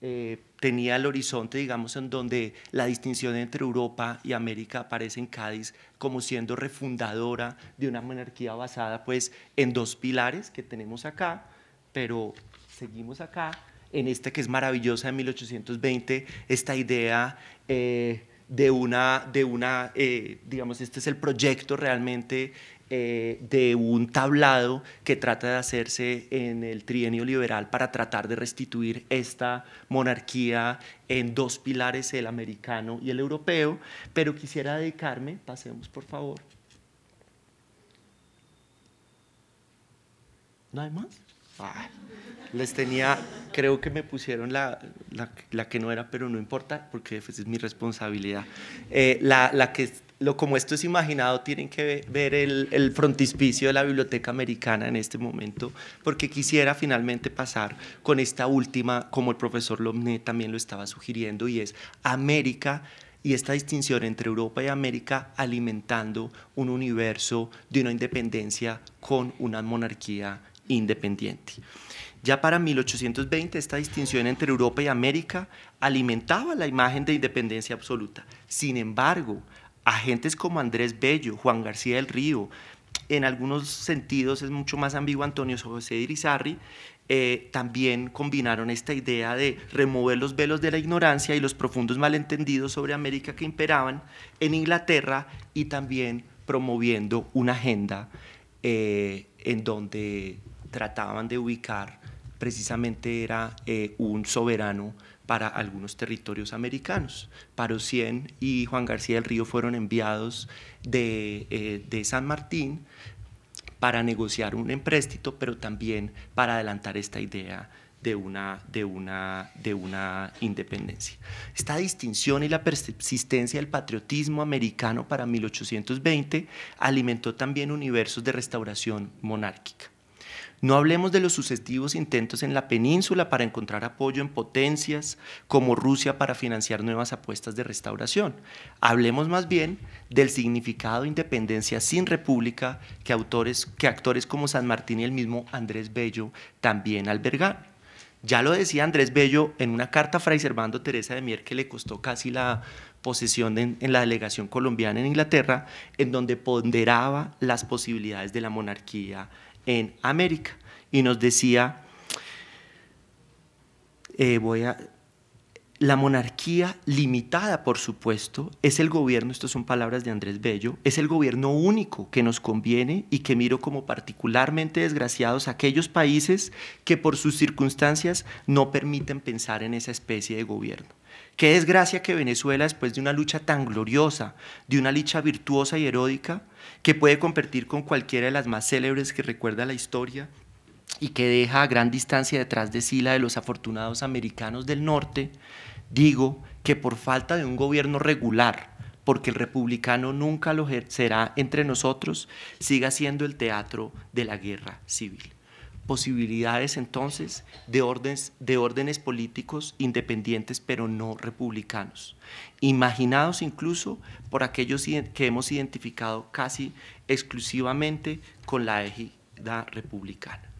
Eh, tenía el horizonte, digamos, en donde la distinción entre Europa y América aparece en Cádiz como siendo refundadora de una monarquía basada pues en dos pilares que tenemos acá, pero seguimos acá, en esta que es maravillosa de 1820, esta idea... Eh, de una, eh, digamos, este es el proyecto realmente eh, de un tablado que trata de hacerse en el trienio liberal para tratar de restituir esta monarquía en dos pilares, el americano y el europeo, pero quisiera dedicarme, pasemos por favor. ¿No hay más? les tenía, creo que me pusieron la, la, que no era, pero no importa, porque es mi responsabilidad. Eh, la, la, que, lo, como esto es imaginado, tienen que ver el, el frontispicio de la Biblioteca Americana en este momento, porque quisiera finalmente pasar con esta última, como el profesor Lomné también lo estaba sugiriendo, y es América y esta distinción entre Europa y América alimentando un universo de una independencia con una monarquía independiente. Ya para 1820 esta distinción entre Europa y América alimentaba la imagen de independencia absoluta. Sin embargo, agentes como Andrés Bello, Juan García del Río, en algunos sentidos es mucho más ambiguo Antonio José Irizarri, eh, también combinaron esta idea de remover los velos de la ignorancia y los profundos malentendidos sobre América que imperaban en Inglaterra y también promoviendo una agenda eh, en donde trataban de ubicar precisamente era eh, un soberano para algunos territorios americanos. Paro Cien y Juan García del Río fueron enviados de, eh, de San Martín para negociar un empréstito, pero también para adelantar esta idea de una, de, una, de una, independencia. Esta distinción y la persistencia del patriotismo americano para 1820 alimentó también universos de restauración monárquica. No hablemos de los sucesivos intentos en la península para encontrar apoyo en potencias como Rusia para financiar nuevas apuestas de restauración. Hablemos más bien del significado de independencia sin república que, autores, que actores como San Martín y el mismo Andrés Bello también albergaron. Ya lo decía Andrés Bello en una carta a Fray Teresa de Mier que le costó casi la posesión en la delegación colombiana en Inglaterra, en donde ponderaba las posibilidades de la monarquía en América. Y nos decía, eh, voy a, la monarquía limitada, por supuesto, es el gobierno, estas son palabras de Andrés Bello, es el gobierno único que nos conviene y que miro como particularmente desgraciados aquellos países que por sus circunstancias no permiten pensar en esa especie de gobierno. Qué desgracia que Venezuela, después de una lucha tan gloriosa, de una lucha virtuosa y heroica, que puede competir con cualquiera de las más célebres que recuerda la historia y que deja a gran distancia detrás de sí la de los afortunados americanos del norte, digo que por falta de un gobierno regular, porque el republicano nunca lo será entre nosotros, siga siendo el teatro de la guerra civil posibilidades entonces de órdenes, de órdenes políticos independientes pero no republicanos, imaginados incluso por aquellos que hemos identificado casi exclusivamente con la ejida republicana.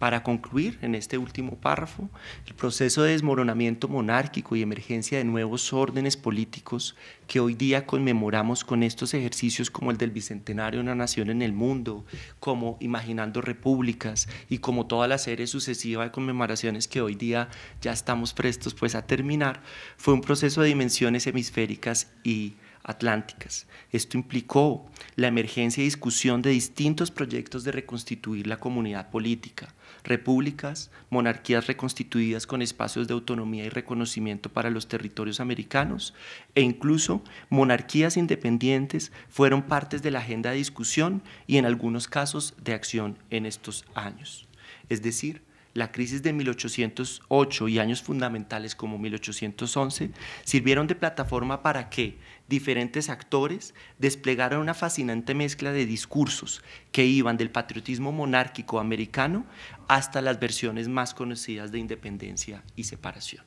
Para concluir, en este último párrafo, el proceso de desmoronamiento monárquico y emergencia de nuevos órdenes políticos que hoy día conmemoramos con estos ejercicios como el del Bicentenario de una Nación en el Mundo, como Imaginando Repúblicas y como toda la serie sucesiva de conmemoraciones que hoy día ya estamos prestos pues a terminar, fue un proceso de dimensiones hemisféricas y atlánticas. Esto implicó la emergencia y discusión de distintos proyectos de reconstituir la comunidad política, repúblicas, monarquías reconstituidas con espacios de autonomía y reconocimiento para los territorios americanos e incluso monarquías independientes fueron partes de la agenda de discusión y en algunos casos de acción en estos años. Es decir, la crisis de 1808 y años fundamentales como 1811 sirvieron de plataforma para que diferentes actores desplegaron una fascinante mezcla de discursos que iban del patriotismo monárquico americano hasta las versiones más conocidas de independencia y separación.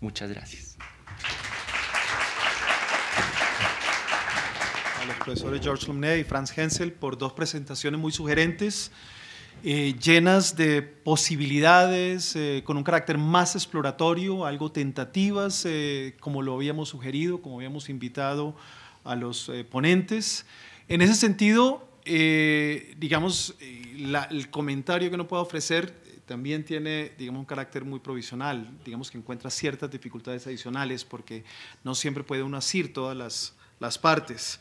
Muchas gracias. A los profesores George Lumney y Franz Hensel por dos presentaciones muy sugerentes. Eh, llenas de posibilidades, eh, con un carácter más exploratorio, algo tentativas, eh, como lo habíamos sugerido, como habíamos invitado a los ponentes. En ese sentido, digamos, el comentario que no puedo ofrecer también tiene, digamos, un carácter muy provisional, digamos que encuentra ciertas dificultades adicionales porque no siempre puede uno asir todas las, las partes.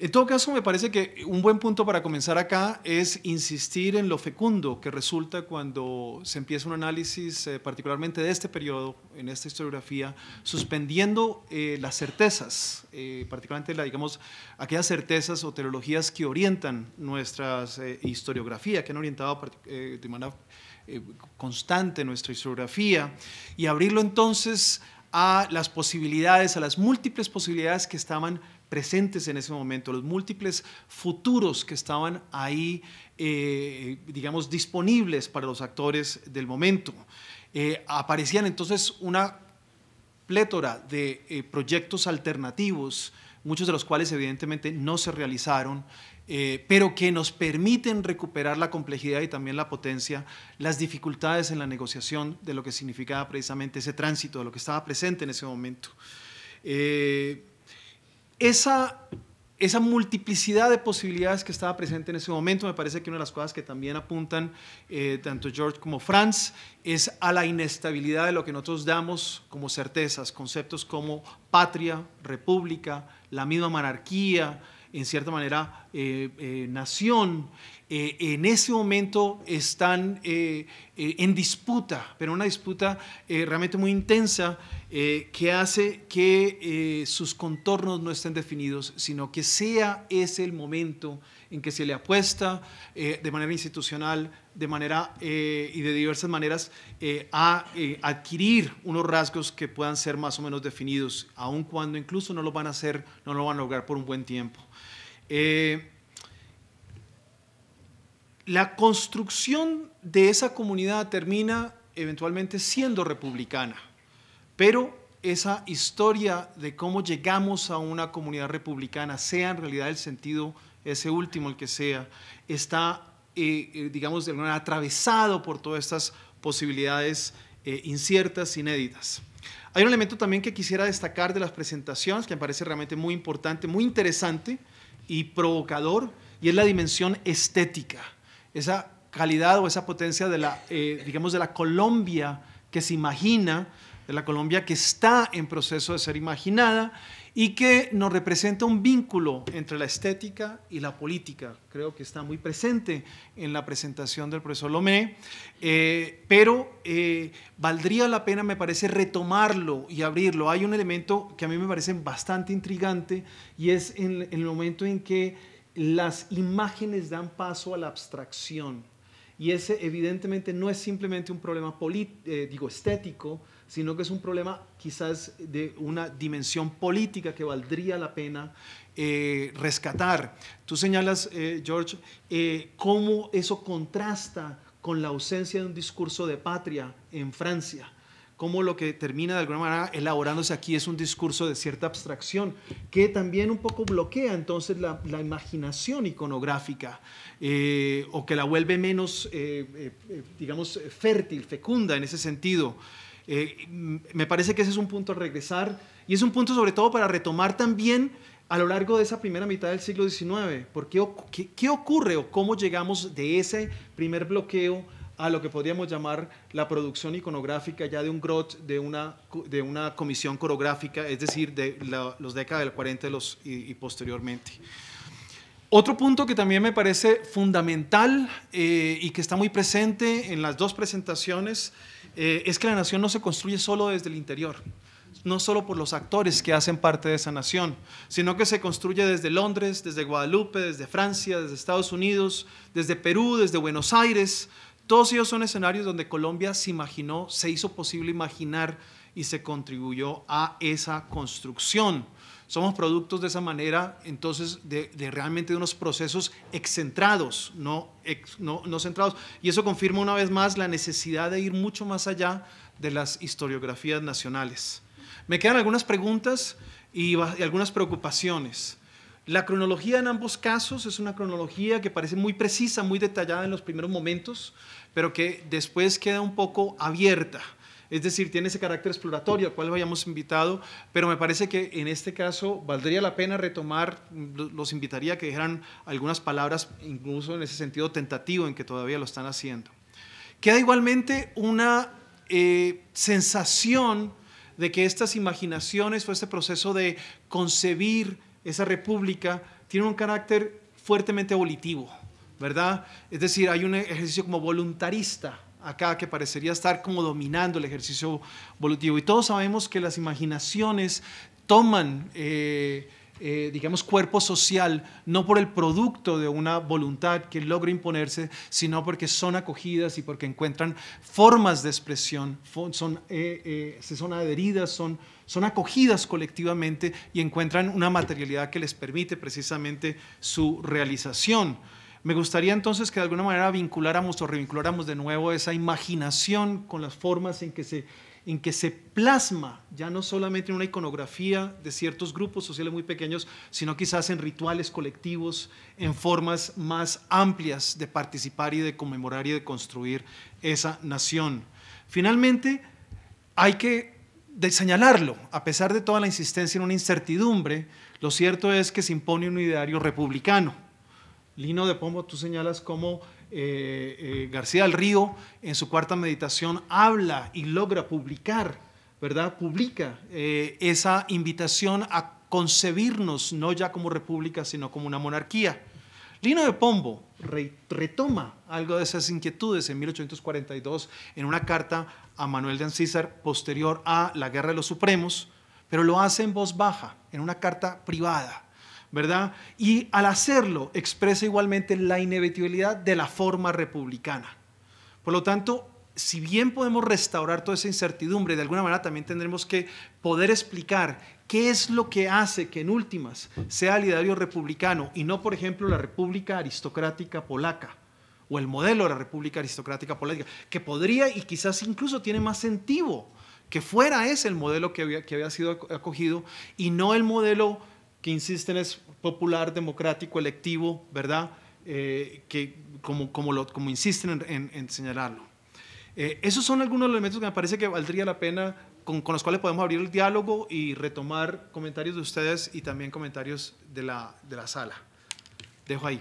En todo caso, me parece que un buen punto para comenzar acá es insistir en lo fecundo que resulta cuando se empieza un análisis eh, particularmente de este periodo, en esta historiografía, suspendiendo eh, las certezas, eh, particularmente la, digamos, aquellas certezas o teologías que orientan nuestra historiografía, que han orientado de manera constante nuestra historiografía, y abrirlo entonces a las posibilidades, a las múltiples posibilidades que estaban presentes en ese momento, los múltiples futuros que estaban ahí, eh, digamos, disponibles para los actores del momento. Eh, aparecían entonces una plétora de eh, proyectos alternativos, muchos de los cuales evidentemente no se realizaron, pero que nos permiten recuperar la complejidad y también la potencia, las dificultades en la negociación de lo que significaba precisamente ese tránsito, de lo que estaba presente en ese momento esa, multiplicidad de posibilidades que estaba presente en ese momento, me parece que una de las cosas que también apuntan eh, tanto George como Franz es a la inestabilidad de lo que nosotros damos como certezas, conceptos como patria, república, la misma monarquía, en cierta manera, eh, eh, nación, eh, en ese momento están en disputa, pero una disputa realmente muy intensa que hace que sus contornos no estén definidos, sino que sea ese el momento en que se le apuesta eh, de manera institucional, de manera eh, y de diversas maneras eh, a adquirir unos rasgos que puedan ser más o menos definidos, aun cuando incluso no lo van a hacer, no lo van a lograr por un buen tiempo. la construcción de esa comunidad termina eventualmente siendo republicana, pero esa historia de cómo llegamos a una comunidad republicana sea en realidad el sentido ese último, el que sea, está, eh, eh, digamos, de alguna manera atravesado por todas estas posibilidades eh, inciertas, inéditas. Hay un elemento también que quisiera destacar de las presentaciones, que me parece realmente muy importante, muy interesante y provocador, y es la dimensión estética, esa calidad o esa potencia de la, digamos, de la Colombia que se imagina, de la Colombia que está en proceso de ser imaginada y que nos representa un vínculo entre la estética y la política. Creo que está muy presente en la presentación del profesor Lomé, eh, pero eh, valdría la pena, me parece, retomarlo y abrirlo. Hay un elemento que a mí me parece bastante intrigante y es en, el momento en que las imágenes dan paso a la abstracción. Y ese evidentemente no es simplemente un problema eh, digo, estético, sino que es un problema quizás de una dimensión política que valdría la pena eh, rescatar. Tú señalas, eh, George, eh, cómo eso contrasta con la ausencia de un discurso de patria en Francia cómo lo que termina de alguna manera elaborándose aquí es un discurso de cierta abstracción, que también un poco bloquea entonces la, imaginación iconográfica, o que la vuelve menos, digamos, fértil, fecunda en ese sentido. Eh, me parece que ese es un punto a regresar y es un punto sobre todo para retomar también a lo largo de esa primera mitad del siglo XIX, porque qué, ocurre o cómo llegamos de ese primer bloqueo a lo que podríamos llamar la producción iconográfica ya de un grot, de una, de una comisión coreográfica, es decir, de los décadas del 40 y, posteriormente. Otro punto que también me parece fundamental eh, y que está muy presente en las dos presentaciones eh, es que la nación no se construye solo desde el interior, no solo por los actores que hacen parte de esa nación, sino que se construye desde Londres, desde Guadalupe, desde Francia, desde Estados Unidos, desde Perú, desde Buenos Aires. Todos ellos son escenarios donde Colombia se imaginó, se hizo posible imaginar y se contribuyó a esa construcción somos productos de esa manera, entonces, de, realmente de unos procesos excentrados, no, no, no centrados. Y eso confirma una vez más la necesidad de ir mucho más allá de las historiografías nacionales. Me quedan algunas preguntas y algunas preocupaciones. La cronología en ambos casos es una cronología que parece muy precisa, muy detallada en los primeros momentos, pero que después queda un poco abierta. Es decir, tiene ese carácter exploratorio al cual lo hayamos invitado, pero me parece que en este caso valdría la pena retomar, los invitaría a que dijeran algunas palabras, incluso en ese sentido tentativo en que todavía lo están haciendo. Queda igualmente una eh, sensación de que estas imaginaciones o este proceso de concebir esa república tiene un carácter fuertemente volitivo, ¿verdad? Es decir, hay un ejercicio como voluntarista acá que parecería estar como dominando el ejercicio volutivo. Y todos sabemos que las imaginaciones toman, eh, eh, digamos, cuerpo social, no por el producto de una voluntad que logra imponerse, sino porque son acogidas y porque encuentran formas de expresión, son, eh, se son adheridas, son acogidas colectivamente y encuentran una materialidad que les permite precisamente su realización. Me gustaría entonces que de alguna manera vinculáramos o revinculáramos de nuevo esa imaginación con las formas en que se, plasma, ya no solamente en una iconografía de ciertos grupos sociales muy pequeños, sino quizás en rituales colectivos, en formas más amplias de participar y de conmemorar y de construir esa nación. Finalmente, hay que señalarlo, a pesar de toda la insistencia en una incertidumbre, lo cierto es que se impone un ideario republicano Lino de Pombo, tú señalas cómo eh, eh, García del Río en su cuarta meditación habla y logra publicar, ¿verdad? Publica eh, esa invitación a concebirnos no ya como república, sino como una monarquía. Lino de Pombo retoma algo de esas inquietudes en 1842 en una carta a Manuel de Ancísar posterior a la Guerra de los Supremos, pero lo hace en voz baja, en una carta privada ¿verdad? Y al hacerlo expresa igualmente la inevitabilidad de la forma republicana. Por lo tanto, si bien podemos restaurar toda esa incertidumbre, de alguna manera también tendremos que poder explicar qué es lo que hace que en últimas sea el ideario republicano y no, por ejemplo, la República Aristocrática Polaca o el modelo de la República Aristocrática Polaca, que podría y quizás incluso tiene más sentido que fuera ese el modelo que había, que había sido acogido y no el modelo que insisten es popular, democrático, electivo, ¿verdad? Eh, que como, como, lo, como insisten en, señalarlo. Eh, esos son algunos elementos que me parece que valdría la pena, con, con, los cuales podemos abrir el diálogo y retomar comentarios de ustedes y también comentarios de la, de la sala. Dejo ahí.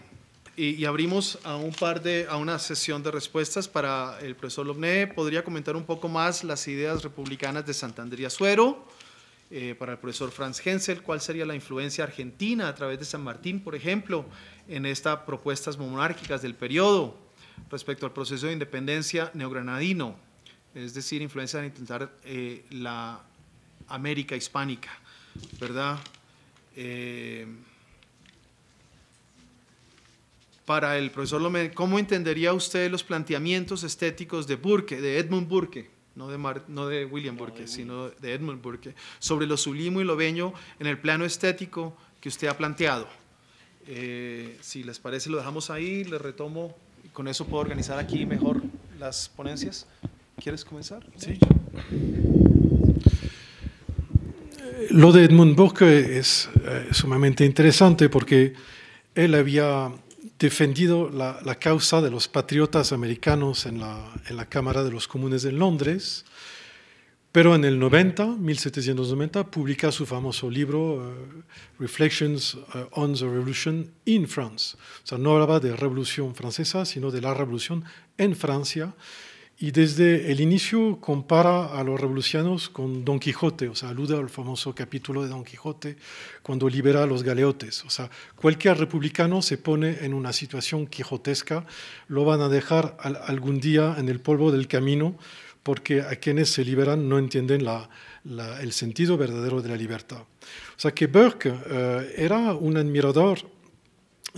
Y, abrimos a, un par de, a una sesión de respuestas para el profesor Lobné. Podría comentar un poco más las ideas republicanas de Santander y eh, para el profesor Franz Hensel, cuál sería la influencia argentina a través de San Martín, por ejemplo, en estas propuestas monárquicas del periodo respecto al proceso de independencia neogranadino, es decir, influencia de intentar eh, la América hispánica, ¿verdad? Eh, para el profesor Lomé, ¿cómo entendería usted los planteamientos estéticos de Burke, de Edmund Burke? no de, William Burke, sino de Edmund Burke, sobre lo sublimo y lo bello en el plano estético que usted ha planteado. Eh, si les parece, lo dejamos ahí, le retomo, y con eso puedo organizar aquí mejor las ponencias. ¿Quieres comenzar? Sí. Lo de Edmund Burke es eh, sumamente interesante porque él había defendido la, causa de los patriotas americanos en la, Cámara de los Comunes de Londres, pero en el 90, 1790, publica su famoso libro eh, Reflections eh, on the Revolution in France. O sea, no hablaba de revolución francesa, sino de la revolución en Francia y desde el inicio compara a los revolucionarios con Don Quijote, o sea, alude al famoso capítulo de Don Quijote cuando libera a los galeotes. O sea, cualquier republicano se pone en una situación quijotesca, lo van a dejar algún día en el polvo del camino porque a quienes se liberan no entienden el sentido verdadero de la libertad. O sea que Burke eh, era un admirador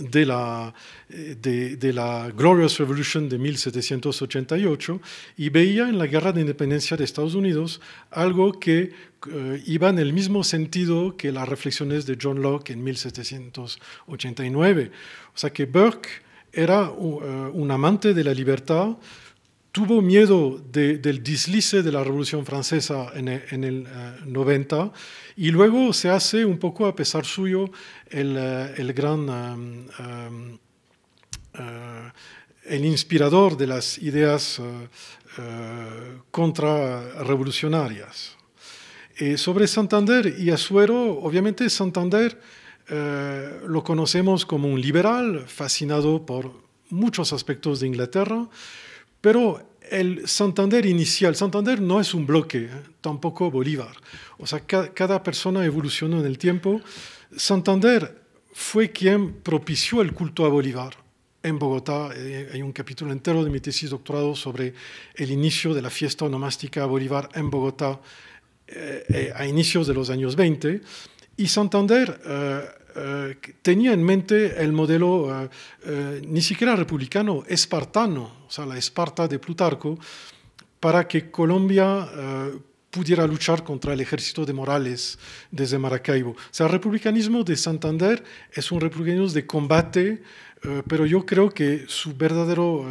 de la, eh, de, de, la Glorious Revolution de 1788 y veía en la guerra de independencia de Estados Unidos algo que eh, iba en el mismo sentido que las reflexiones de John Locke en 1789. O sea que Burke era eh, un amante de la libertad, tuvo miedo del deslice de la Revolución Francesa en, el 90 eh, y luego se hace un poco a pesar suyo el, eh, gran... Em, em, eh, el inspirador de las ideas contrarrevolucionarias. sobre Santander y Azuero, obviamente Santander lo conocemos como un liberal fascinado por muchos aspectos de Inglaterra, pero el Santander inicial, Santander no es un bloque, ¿eh? tampoco Bolívar. O sea, cada persona evolucionó en el tiempo. Santander fue quien propició el culto a Bolívar en Bogotá. Eh, hay un capítulo entero de mi tesis doctorado sobre el inicio de la fiesta onomástica a Bolívar en Bogotá eh, a inicios de los años 20. Y Santander eh, tenía en mente el modelo eh, eh, ni siquiera republicano, espartano, o sea, la Esparta de Plutarco, para que Colombia pudiera luchar contra el ejército de Morales desde Maracaibo. O sea, el republicanismo de Santander es un republicanismo de combate, pero yo creo que su verdadero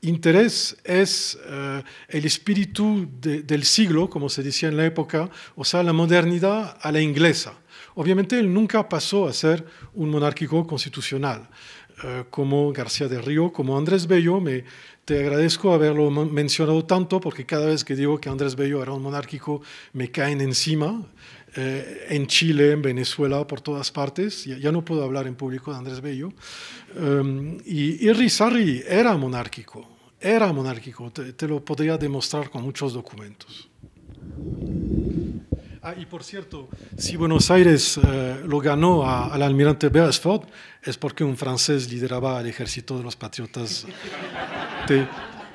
interés es el espíritu del siglo, como se decía en la época, o sea, la modernidad a la inglesa. Obviamente él nunca pasó a ser un monárquico constitucional, eh, como García de Río, como Andrés Bello. Me, te agradezco haberlo mencionado tanto, porque cada vez que digo que Andrés Bello era un monárquico, me caen encima. Eh, en Chile, en Venezuela, por todas partes. Ya, no puedo hablar en público de Andrés Bello. Em, y y Irrizarri era monárquico, era monárquico. te, lo podría demostrar con muchos documentos. Ah, y por cierto, si Buenos Aires eh, lo ganó al almirante Beresford, es porque un francés lideraba al ejército de los patriotas.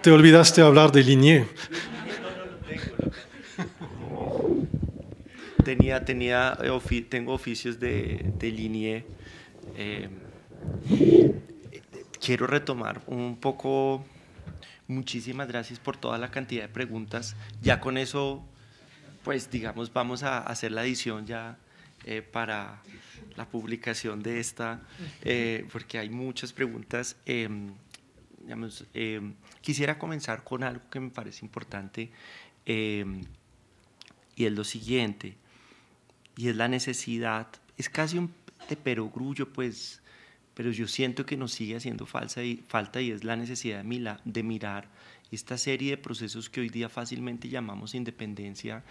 te, olvidaste hablar de Ligné. tenía, tenía, tengo oficios de, de Ligné. Eh, quiero retomar un poco, muchísimas gracias por toda la cantidad de preguntas. Ya con eso pues digamos, vamos a hacer la edición ya eh, para la publicación de esta, eh, porque hay muchas preguntas. Em, em, quisiera comenzar con algo que me parece importante em, y es lo siguiente, y es la necesidad, es casi un perogrullo, pues, pero yo siento que nos sigue haciendo y, falta y es la necesidad de mirar esta serie de procesos que hoy día fácilmente llamamos independencia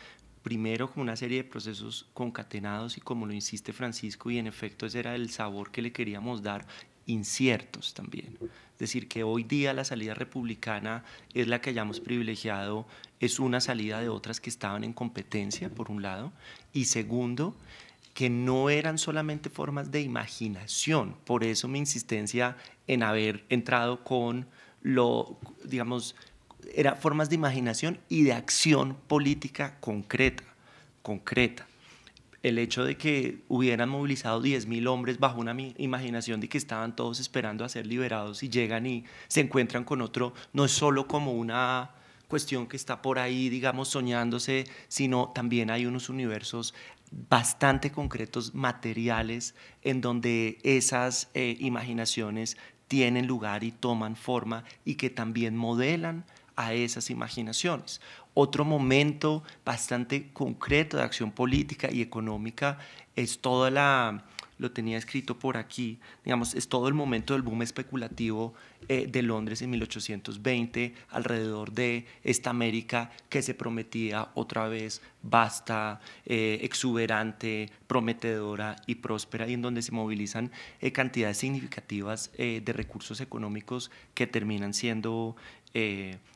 primero como una serie de procesos concatenados y como lo insiste Francisco, y en efecto ese era el sabor que le queríamos dar, inciertos también. Es decir, que hoy día la salida republicana es la que hayamos privilegiado, es una salida de otras que estaban en competencia, por un lado, y segundo, que no eran solamente formas de imaginación, por eso mi insistencia en haber entrado con lo, digamos, era formas de imaginación y de acción política concreta, concreta. El hecho de que hubieran movilizado 10.000 hombres bajo una imaginación de que estaban todos esperando a ser liberados y llegan y se encuentran con otro, no es solo como una cuestión que está por ahí, digamos, soñándose, sino también hay unos universos bastante concretos, materiales, en donde esas eh, imaginaciones tienen lugar y toman forma y que también modelan a esas imaginaciones. Otro momento bastante concreto de acción política y económica es toda la lo tenía escrito por aquí, digamos, es todo el momento del boom especulativo eh, de Londres en 1820 alrededor de esta América que se prometía otra vez vasta, eh, exuberante, prometedora y próspera, y en donde se movilizan eh, cantidades significativas de recursos económicos que terminan siendo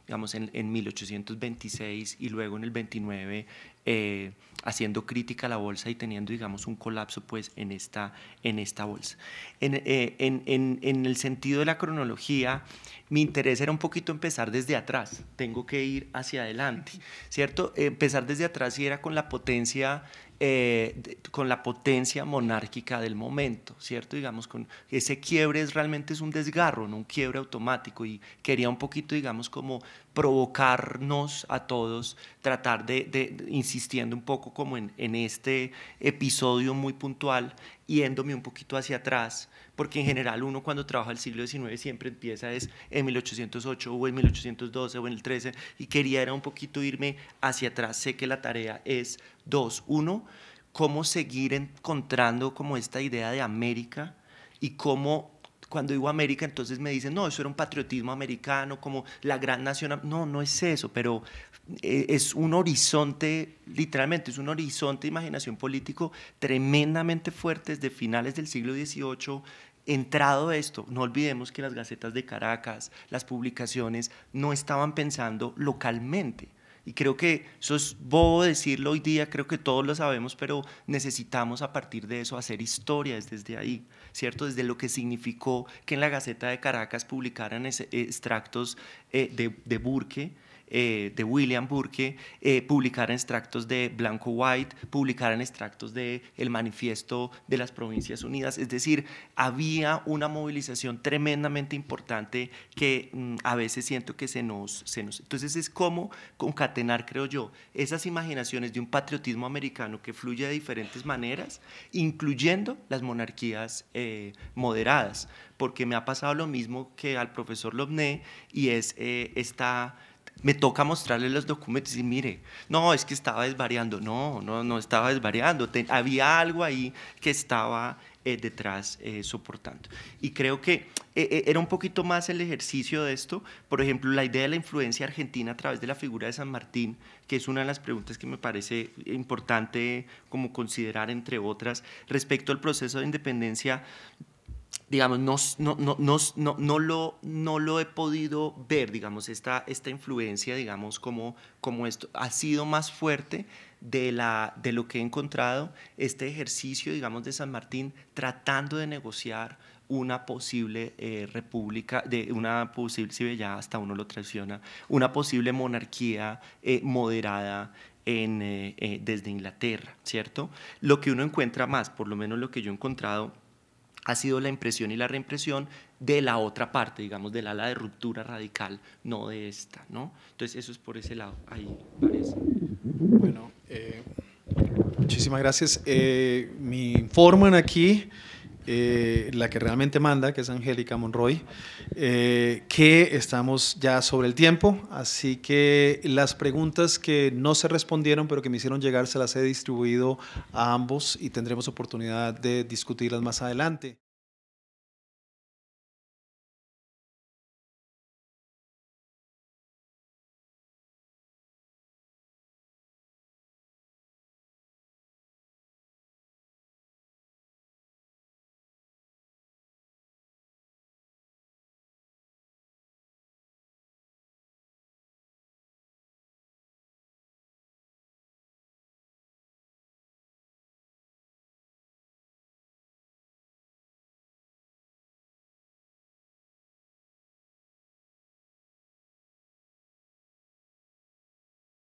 digamos, en, en, 1826 y luego en el 29 eh, haciendo crítica a la bolsa y teniendo, digamos, un colapso pues, en, esta, en esta bolsa. Eh, en, en, el sentido de la cronología, mi interés era un poquito empezar desde atrás, tengo que ir hacia adelante, ¿cierto? Empezar desde atrás y era con la potencia eh, con la potencia monárquica del momento, ¿cierto? Digamos, con ese quiebre realmente es un desgarro, no un quiebre automático y quería un poquito, digamos, como provocarnos a todos, tratar de, insistiendo un poco como en este episodio muy puntual, yéndome un poquito hacia atrás, porque en general uno cuando trabaja el siglo XIX siempre empieza es en 1808 o en 1812 o en el 13 y quería era un poquito irme hacia atrás. Sé que la tarea es dos. Uno, cómo seguir encontrando como esta idea de América y cómo cuando digo América, entonces me dicen, no, eso era un patriotismo americano, como la gran nación. No, no es eso, pero e, es un horizonte, literalmente, es un horizonte de imaginación político tremendamente fuerte desde finales del siglo XVIII. Entrado esto, no olvidemos que las gacetas de Caracas, las publicaciones, no estaban pensando localmente. Y creo que eso es bobo decirlo hoy día, creo que todos lo sabemos, pero necesitamos a partir de eso hacer historias desde ahí. ¿cierto? Desde lo que significó que en la Gaceta de Caracas publicaran extractos eh, de, de, Burke eh, de William Burke, eh, publicaran extractos de Blanco White, publicaran extractos de el manifiesto de las Provincias Unidas. Es decir, había una movilización tremendamente importante que mm, a veces siento que se nos, se nos... Entonces es como concatenar, creo yo, esas imaginaciones de un patriotismo americano que fluye de diferentes maneras, incluyendo las monarquías eh, moderadas, porque me ha pasado lo mismo que al profesor Lobné y es eh, esta me toca mostrarle los documentos y mire, no, es que estaba desvariando, no, no, no estaba desvariando, había algo ahí que estaba eh, detrás eh, soportando. Y creo que eh, era un poquito más el ejercicio de esto, por ejemplo, la idea de la influencia argentina a través de la figura de San Martín, que es una de las preguntas que me parece importante como considerar, entre otras, respecto al proceso de independencia digamos, no, no, lo, he podido ver, digamos, esta, esta influencia, digamos, como, como esto ha sido más fuerte de, la, de lo que he encontrado, este ejercicio, digamos, de San Martín tratando de negociar una posible eh, república, de una posible, si ya hasta uno lo traiciona, una posible monarquía eh, moderada eh, desde Inglaterra, ¿cierto? Lo que uno encuentra más, por lo menos lo que yo he encontrado, ha sido la impresión y la reimpresión de la otra parte, digamos, del ala de ruptura radical, no de esta, ¿no? Entonces, eso es por ese lado, ahí parece. Bueno, eh, muchísimas gracias. Eh, me informan aquí eh, la que realmente manda, que es Angélica Monroy, eh, que estamos ya sobre el tiempo, así que las preguntas que no se respondieron, pero que me hicieron llegar, se las he distribuido a ambos y tendremos oportunidad de discutirlas más adelante.